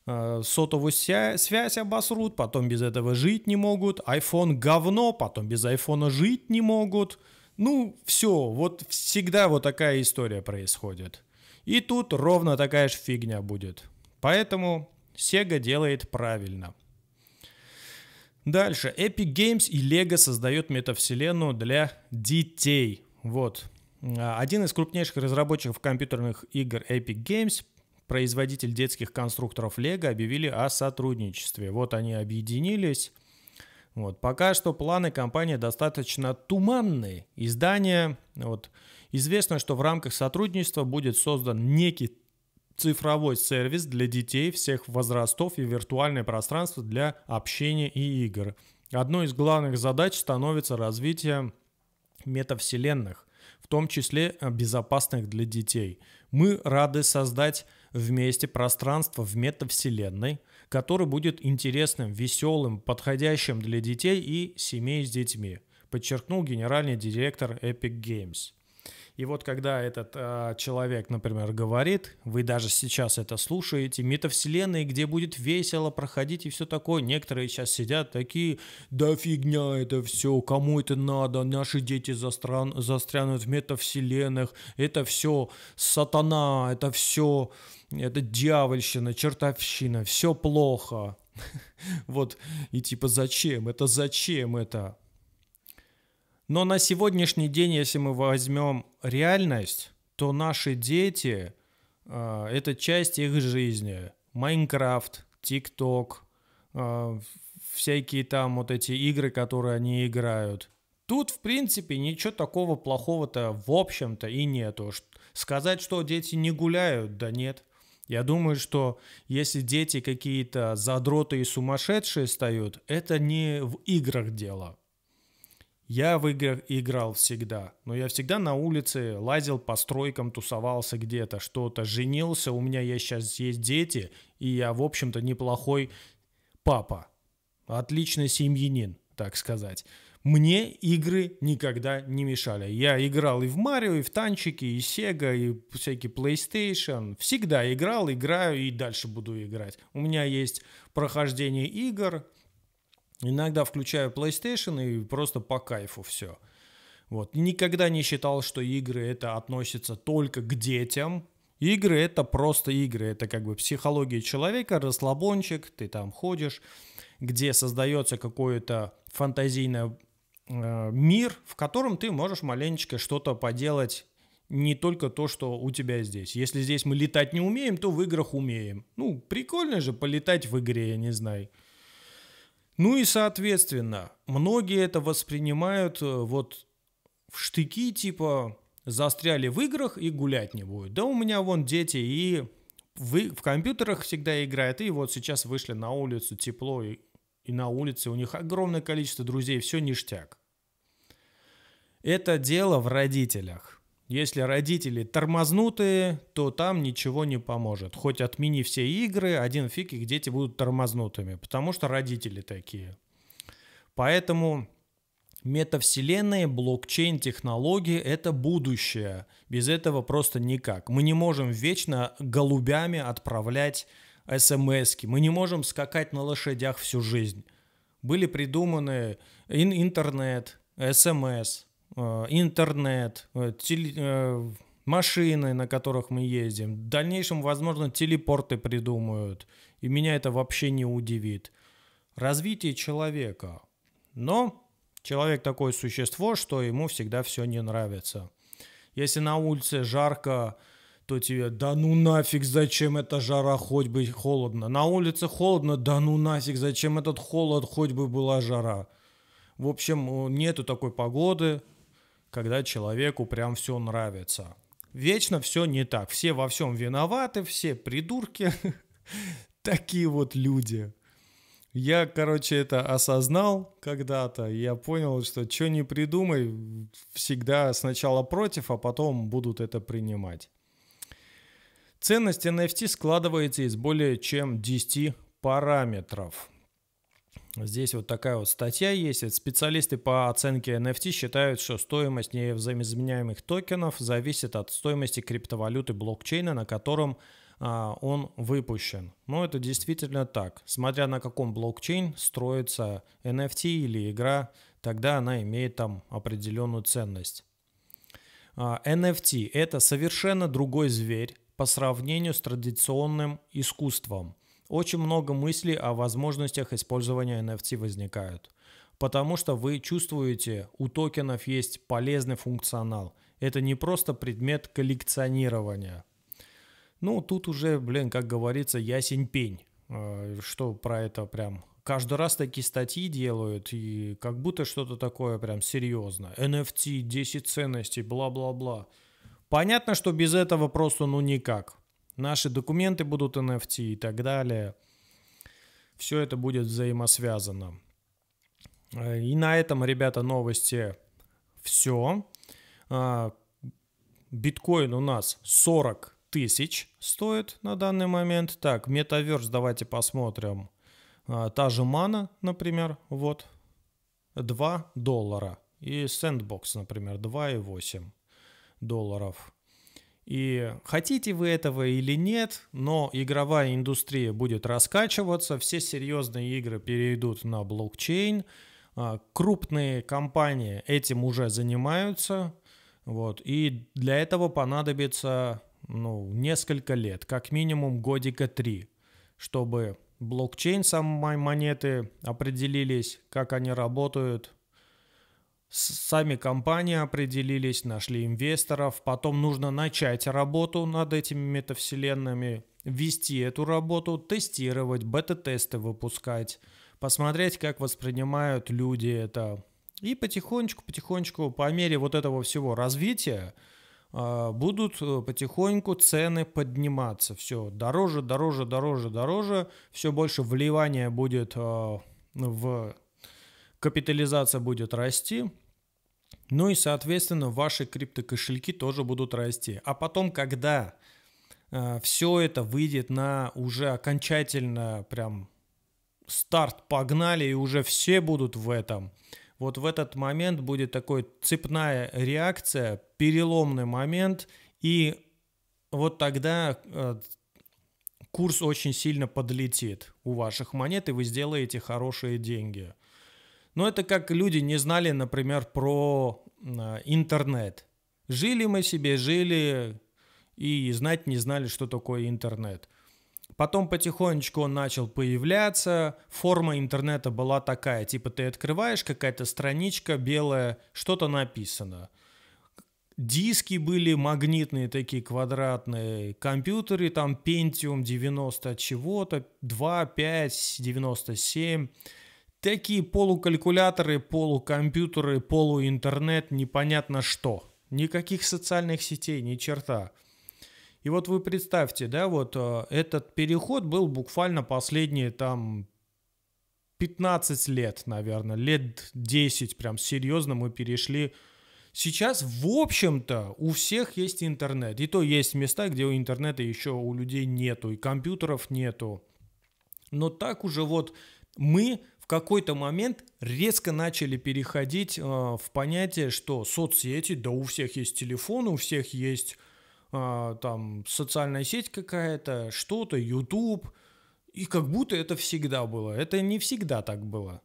э, сотовую связь обосрут, потом без этого жить не могут, iPhone говно, потом без iPhone жить не могут. Ну, все, вот всегда вот такая история происходит. И тут ровно такая же фигня будет. Поэтому Sega делает правильно. Дальше. Epic Games и Lego создают метавселенную для детей. Вот. Один из крупнейших разработчиков компьютерных игр Epic Games, производитель детских конструкторов Lego, объявили о сотрудничестве. Вот они объединились. Вот. Пока что планы компании достаточно туманные. Издание, вот, известно, что в рамках сотрудничества будет создан некий цифровой сервис для детей всех возрастов и виртуальное пространство для общения и игр. Одной из главных задач становится развитие метавселенных, том числе э, безопасных для детей. Мы рады создать вместе пространство в метавселенной, которое будет интересным, веселым, подходящим для детей и семей с детьми, подчеркнул генеральный директор Epic Games. И вот когда этот э, человек, например, говорит, вы даже сейчас это слушаете, метавселенные, где будет весело проходить и все такое, некоторые сейчас сидят такие, да фигня это все, кому это надо, наши дети застран... застрянут в метавселенных, это все сатана, это все, это дьявольщина, чертовщина, все плохо. *laughs* Вот, и типа зачем это, зачем это? Но на сегодняшний день, если мы возьмем реальность, то наши дети э, – это часть их жизни. Майнкрафт, ТикТок, э, всякие там вот эти игры, которые они играют. Тут, в принципе, ничего такого плохого-то в общем-то и нету. Сказать, что дети не гуляют, да нет. Я думаю, что если дети какие-то задроты и сумасшедшие стают, это не в играх дело. Я в играх играл всегда, но я всегда на улице лазил по стройкам, тусовался где-то, что-то, женился, у меня я сейчас есть дети, и я, в общем-то, неплохой папа, отличный семьянин, так сказать. Мне игры никогда не мешали. Я играл и в Марио, и в танчики, и Sega, и всякие PlayStation. Всегда играл, играю и дальше буду играть. У меня есть прохождение игр, Иногда включаю PlayStation и просто по кайфу все. Вот. Никогда не считал, что игры это относится только к детям. Игры это просто игры. Это как бы психология человека, расслабончик, ты там ходишь, где создается какой то фантазийный э, мир, в котором ты можешь маленечко что-то поделать не только то, что у тебя здесь. Если здесь мы летать не умеем, то в играх умеем. Ну, прикольно же полетать в игре, я не знаю. Ну и, соответственно, многие это воспринимают э, вот в штыки, типа, застряли в играх и гулять не будет. Да у меня вон дети и в, в компьютерах всегда играют, и вот сейчас вышли на улицу, тепло, и, и на улице у них огромное количество друзей, все ништяк. Это дело в родителях. Если родители тормознутые, то там ничего не поможет. Хоть отмени все игры, один фиг их дети будут тормознутыми, потому что родители такие. Поэтому метавселенные, блокчейн, технологии – это будущее. Без этого просто никак. Мы не можем вечно голубями отправлять смс -ки. Мы не можем скакать на лошадях всю жизнь. Были придуманы интернет, смс – Э, интернет, э, теле, э, машины, на которых мы ездим. В дальнейшем, возможно, телепорты придумают. И меня это вообще не удивит. Развитие человека. Но человек такое существо, что ему всегда все не нравится. Если на улице жарко, то тебе да ну нафиг, зачем эта жара, хоть бы холодно. На улице холодно, да ну нафиг, зачем этот холод, хоть бы была жара. В общем, нету такой погоды, когда человеку прям все нравится. Вечно все не так. Все во всем виноваты, все придурки. *laughs* Такие вот люди. Я, короче, это осознал когда-то. Я понял, что что не придумай, всегда сначала против, а потом будут это принимать. Ценность NFT складывается из более чем 10 параметров. Здесь вот такая вот статья есть. Специалисты по оценке NFT считают, что стоимость невзаимозаменяемых токенов зависит от стоимости криптовалюты блокчейна, на котором а, он выпущен. Но это действительно так. Смотря на каком блокчейн строится NFT или игра, тогда она имеет там определенную ценность. А, NFT – это совершенно другой зверь по сравнению с традиционным искусством – очень много мыслей о возможностях использования NFT возникают, потому что вы чувствуете, у токенов есть полезный функционал. Это не просто предмет коллекционирования. Ну, тут уже, блин, как говорится, ясень пень, э, что про это прям каждый раз такие статьи делают, и как будто что-то такое прям серьезное. NFT, 10 ценностей, бла-бла-бла. Понятно, что без этого просто ну никак. Наши документы будут NFT и так далее. Все это будет взаимосвязано. Э, и на этом, ребята, новости все. А, биткоин у нас 40 тысяч стоит на данный момент. Так, метаверс давайте посмотрим. А, та же мана, например, вот 2 доллара. И сэндбокс, например, 2,8 долларов. И хотите вы этого или нет, но игровая индустрия будет раскачиваться, все серьезные игры перейдут на блокчейн, а, крупные компании этим уже занимаются, вот, и для этого понадобится ну, несколько лет, как минимум годика три, чтобы блокчейн самой монеты определились, как они работают, Сами компании определились, нашли инвесторов, потом нужно начать работу над этими метавселенными, вести эту работу, тестировать, бета-тесты выпускать, посмотреть, как воспринимают люди это. И потихонечку, потихонечку, по мере вот этого всего развития, а, будут э, потихоньку цены подниматься. Все дороже, дороже, дороже, дороже. Все больше вливания будет а, в капитализация будет расти, ну и, соответственно, ваши криптокошельки тоже будут расти. А потом, когда э, все это выйдет на уже окончательно прям старт погнали, и уже все будут в этом, вот в этот момент будет такой цепная реакция, переломный момент, и вот тогда э, курс очень сильно подлетит у ваших монет, и вы сделаете хорошие деньги. Но это как люди не знали, например, про а, интернет. Жили мы себе, жили и знать не знали, что такое интернет. Потом потихонечку он начал появляться. Форма интернета была такая, типа ты открываешь, какая-то страничка белая, что-то написано. Диски были магнитные, такие квадратные. Компьютеры там Pentium 90 чего-то, 2, 5, 97 такие полукалькуляторы, полукомпьютеры, полуинтернет, непонятно что. Никаких социальных сетей, ни черта. И вот вы представьте, да, вот э, этот переход был буквально последние там 15 лет, наверное, лет 10 прям серьезно мы перешли. Сейчас, в общем-то, у всех есть интернет. И то есть места, где у интернета еще у людей нету, и компьютеров нету. Но так уже вот мы какой-то момент резко начали переходить э, в понятие, что соцсети, да у всех есть телефон, у всех есть э, там социальная сеть какая-то, что-то, YouTube, и как будто это всегда было. Это не всегда так было.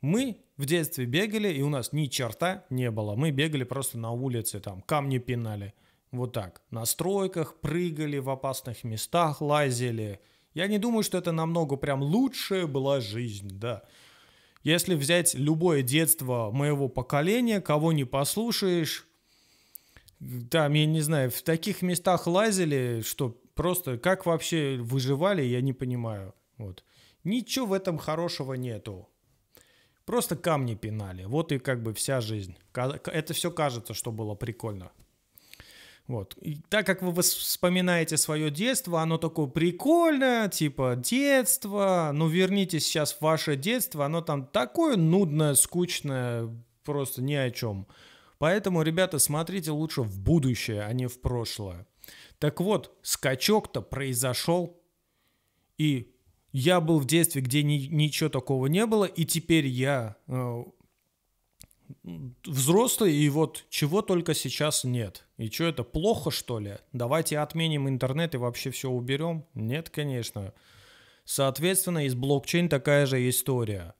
Мы в детстве бегали, и у нас ни черта не было. Мы бегали просто на улице, там камни пинали. Вот так. На стройках прыгали, в опасных местах лазили – я не думаю, что это намного прям лучшая была жизнь, да. Если взять любое детство моего поколения, кого не послушаешь, там, я не знаю, в таких местах лазили, что просто как вообще выживали, я не понимаю. Вот. Ничего в этом хорошего нету. Просто камни пинали. Вот и как бы вся жизнь. Это все кажется, что было прикольно. Вот. И так как вы вспоминаете свое детство, оно такое прикольное, типа детство, ну верните сейчас в ваше детство, оно там такое нудное, скучное, просто ни о чем. Поэтому, ребята, смотрите лучше в будущее, а не в прошлое. Так вот, скачок-то произошел, и я был в детстве, где ни, ничего такого не было, и теперь я э, взрослый, и вот чего только сейчас нет. И что это, плохо что ли? Давайте отменим интернет и вообще все уберем? Нет, конечно. Соответственно, из блокчейн такая же история.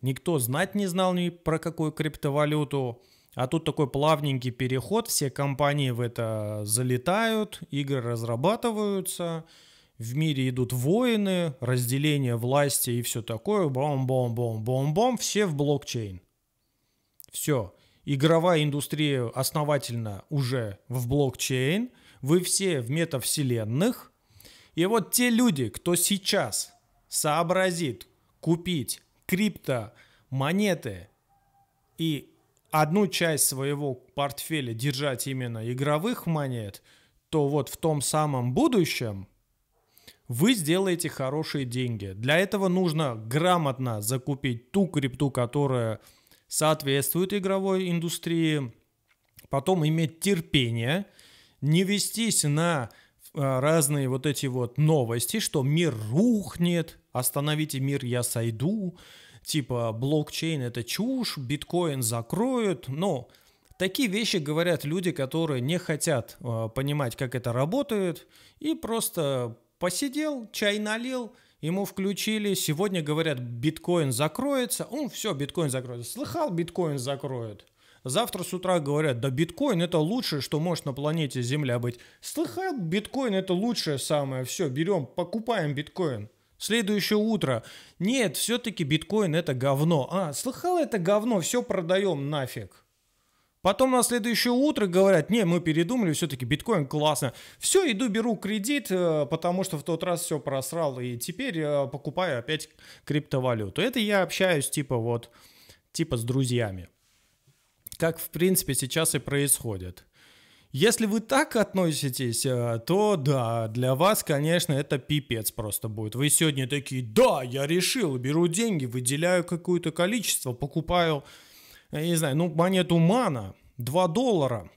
Никто знать не знал ни про какую криптовалюту, а тут такой плавненький переход, все компании в это залетают, игры разрабатываются, в мире идут войны, разделение власти и все такое, бом-бом-бом-бом-бом, все в блокчейн. Все. Игровая индустрия основательно уже в блокчейн. Вы все в метавселенных. И вот те люди, кто сейчас сообразит купить крипто монеты и одну часть своего портфеля держать именно игровых монет, то вот в том самом будущем вы сделаете хорошие деньги. Для этого нужно грамотно закупить ту крипту, которая соответствует игровой индустрии, потом иметь терпение, не вестись на э, разные вот эти вот новости, что мир рухнет, остановите мир, я сойду, типа блокчейн это чушь, биткоин закроют, но ну, такие вещи говорят люди, которые не хотят э, понимать, как это работает, и просто посидел, чай налил – ему включили, сегодня говорят, биткоин закроется, он все, биткоин закроется. Слыхал, биткоин закроют. Завтра с утра говорят, да биткоин это лучшее, что может на планете Земля быть. Слыхал, биткоин это лучшее самое, все, берем, покупаем биткоин. Следующее утро. Нет, все-таки биткоин это говно. А, слыхал это говно, все продаем нафиг. Потом на следующее утро говорят, не, мы передумали, все-таки биткоин классно. Все, иду беру кредит, э, потому что в тот раз все просрал, и теперь э, покупаю опять криптовалюту. Это я общаюсь типа вот, типа с друзьями. Как в принципе сейчас и происходит. Если вы так относитесь, э, то да, для вас, конечно, это пипец просто будет. Вы сегодня такие, да, я решил, беру деньги, выделяю какое-то количество, покупаю я не знаю, ну, монету мана, 2 доллара.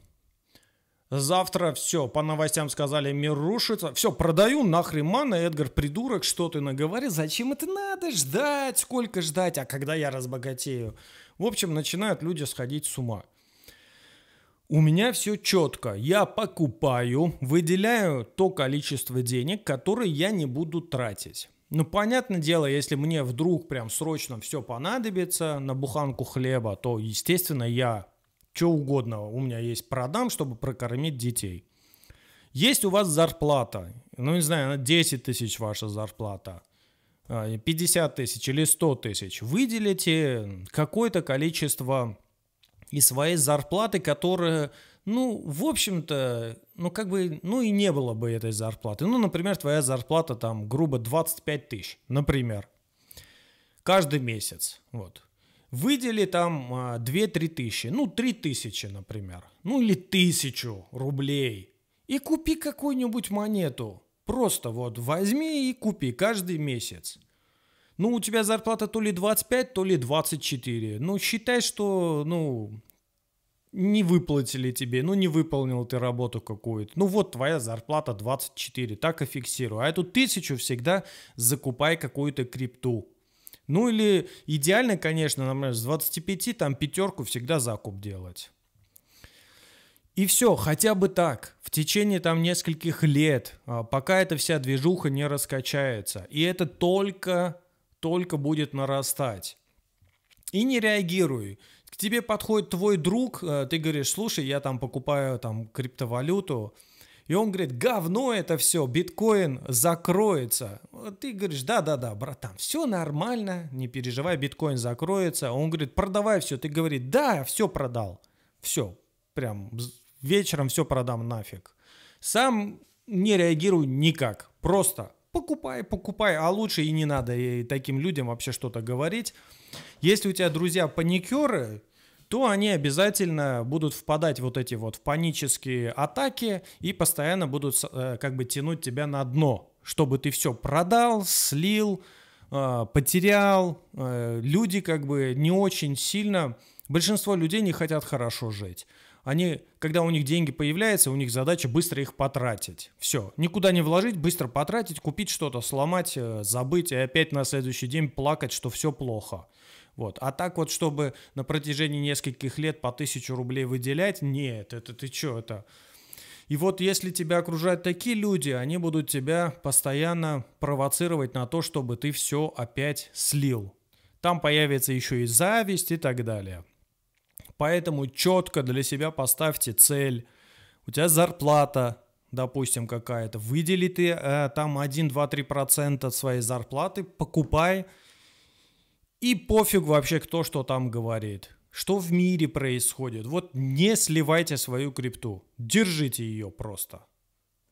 Завтра все, по новостям сказали, мир рушится. Все, продаю нахрен мана, Эдгар, придурок, что ты наговорил? Зачем это надо ждать? Сколько ждать? А когда я разбогатею? В общем, начинают люди сходить с ума. У меня все четко. Я покупаю, выделяю то количество денег, которые я не буду тратить. Ну, понятное дело, если мне вдруг прям срочно все понадобится на буханку хлеба, то, естественно, я что угодно у меня есть продам, чтобы прокормить детей. Есть у вас зарплата, ну, не знаю, 10 тысяч ваша зарплата, 50 а, тысяч или 100 тысяч, выделите какое-то количество из своей зарплаты, которое ну, в общем-то, ну, как бы, ну и не было бы этой зарплаты. Ну, например, твоя зарплата там, грубо, 25 тысяч, например, каждый месяц, вот. Выдели там 2-3 а, тысячи, ну, 3 тысячи, например, ну, или тысячу рублей. И купи какую-нибудь монету. Просто вот возьми и купи каждый месяц. Ну, у тебя зарплата то ли 25, то ли 24. Ну, считай, что, ну, не выплатили тебе, ну не выполнил ты работу какую-то. Ну вот твоя зарплата 24, так и фиксирую. А эту тысячу всегда закупай какую-то крипту. Ну или идеально, конечно, например, с 25 там пятерку всегда закуп делать. И все, хотя бы так, в течение там нескольких лет, а, пока эта вся движуха не раскачается. И это только, только будет нарастать. И не реагируй. К тебе подходит твой друг, э, ты говоришь, слушай, я там покупаю там криптовалюту, и он говорит, говно это все, биткоин закроется. Ты говоришь, да-да-да, братан, все нормально, не переживай, биткоин закроется. Он говорит, продавай все. Ты говоришь, да, все продал. Все, прям вечером все продам нафиг. Сам не реагирую никак, просто покупай, покупай, а лучше и не надо и таким людям вообще что-то говорить. Если у тебя друзья паникеры, то они обязательно будут впадать вот эти вот в панические атаки и постоянно будут э, как бы тянуть тебя на дно, чтобы ты все продал, слил, э, потерял. Э, люди как бы не очень сильно... Большинство людей не хотят хорошо жить они, когда у них деньги появляются, у них задача быстро их потратить. Все, никуда не вложить, быстро потратить, купить что-то, сломать, э, забыть и опять на следующий день плакать, что все плохо. Вот. А так вот, чтобы на протяжении нескольких лет по тысячу рублей выделять, нет, это ты что, это... И вот если тебя окружают такие люди, они будут тебя постоянно провоцировать на то, чтобы ты все опять слил. Там появится еще и зависть и так далее. Поэтому четко для себя поставьте цель. У тебя зарплата, допустим, какая-то. Выдели ты э, там 1, 2, 3 процента своей зарплаты, покупай. И пофиг вообще, кто что там говорит. Что в мире происходит. Вот не сливайте свою крипту. Держите ее просто.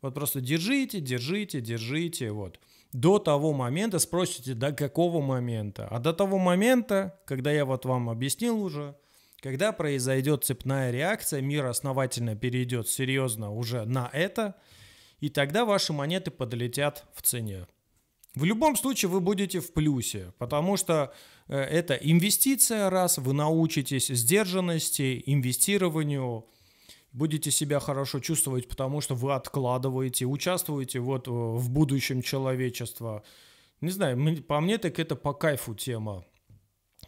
Вот просто держите, держите, держите. Вот до того момента, спросите, до какого момента. А до того момента, когда я вот вам объяснил уже, когда произойдет цепная реакция, мир основательно перейдет серьезно уже на это, и тогда ваши монеты подлетят в цене. В любом случае вы будете в плюсе, потому что э, это инвестиция, раз вы научитесь сдержанности, инвестированию, будете себя хорошо чувствовать, потому что вы откладываете, участвуете вот э, в будущем человечества. Не знаю, по мне так это по кайфу тема,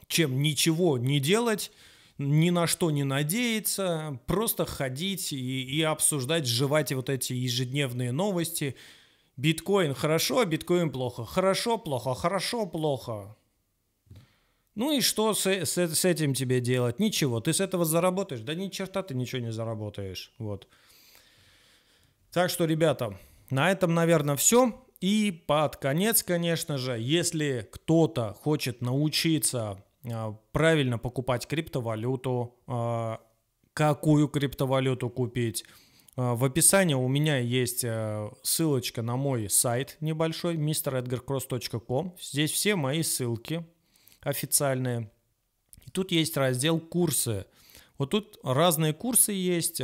чем ничего не делать – ни на что не надеяться, просто ходить и, и обсуждать, жевать вот эти ежедневные новости. Биткоин хорошо, биткоин плохо. Хорошо, плохо, хорошо, плохо. Ну и что с, с, с этим тебе делать? Ничего. Ты с этого заработаешь? Да ни черта ты ничего не заработаешь. Вот. Так что, ребята, на этом, наверное, все. И под конец, конечно же, если кто-то хочет научиться а, правильно покупать криптовалюту, а, какую криптовалюту купить. А, в описании у меня есть ссылочка на мой сайт небольшой, mredgarcross.com. Здесь все мои ссылки официальные. И тут есть раздел «Курсы». Вот тут разные курсы есть.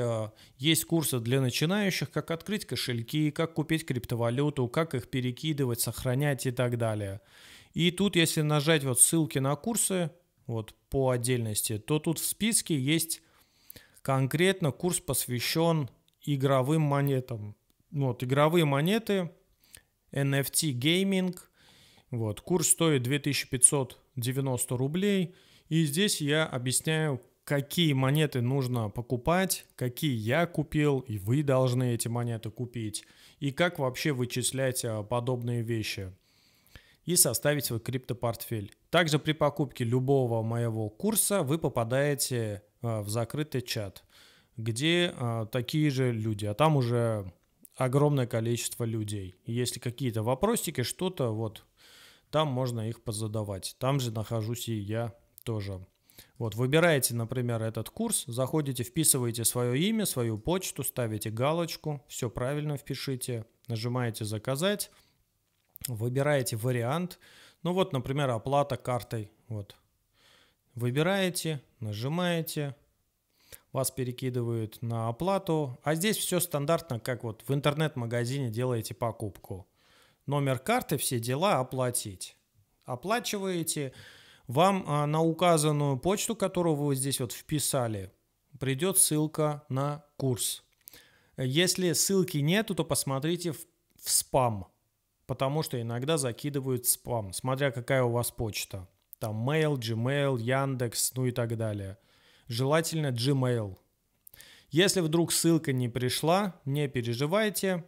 Есть курсы для начинающих, как открыть кошельки, как купить криптовалюту, как их перекидывать, сохранять и так далее. И тут, если нажать вот ссылки на курсы, вот по отдельности, то тут в списке есть конкретно курс посвящен игровым монетам. Вот, игровые монеты, NFT гейминг. Вот, курс стоит 2590 рублей. И здесь я объясняю, какие монеты нужно покупать, какие я купил, и вы должны эти монеты купить, и как вообще вычислять а, подобные вещи и составить свой криптопортфель. Также при покупке любого моего курса вы попадаете э, в закрытый чат, где э, такие же люди, а там уже огромное количество людей. Если какие-то вопросики, что-то, вот там можно их позадавать. Там же нахожусь и я тоже. Вот, выбираете, например, этот курс, заходите, вписываете свое имя, свою почту, ставите галочку, все правильно впишите, нажимаете «Заказать», выбираете вариант. Ну вот, например, оплата картой. Вот. Выбираете, нажимаете, вас перекидывают на оплату. А здесь все стандартно, как вот в интернет-магазине делаете покупку. Номер карты, все дела, оплатить. Оплачиваете. Вам а, на указанную почту, которую вы здесь вот вписали, придет ссылка на курс. Если ссылки нету, то посмотрите в, в спам потому что иногда закидывают спам, смотря какая у вас почта. Там Mail, Gmail, Яндекс, ну и так далее. Желательно Gmail. Если вдруг ссылка не пришла, не переживайте,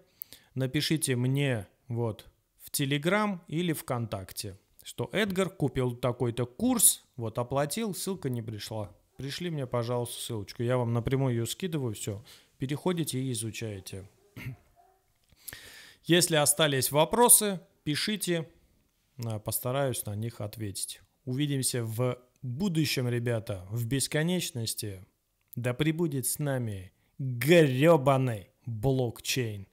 напишите мне вот в Telegram или ВКонтакте, что Эдгар купил такой-то курс, вот оплатил, ссылка не пришла. Пришли мне, пожалуйста, ссылочку. Я вам напрямую ее скидываю, все. Переходите и изучаете. Если остались вопросы, пишите, э, постараюсь на них ответить. Увидимся в будущем, ребята, в бесконечности. Да прибудет с нами гребаный блокчейн.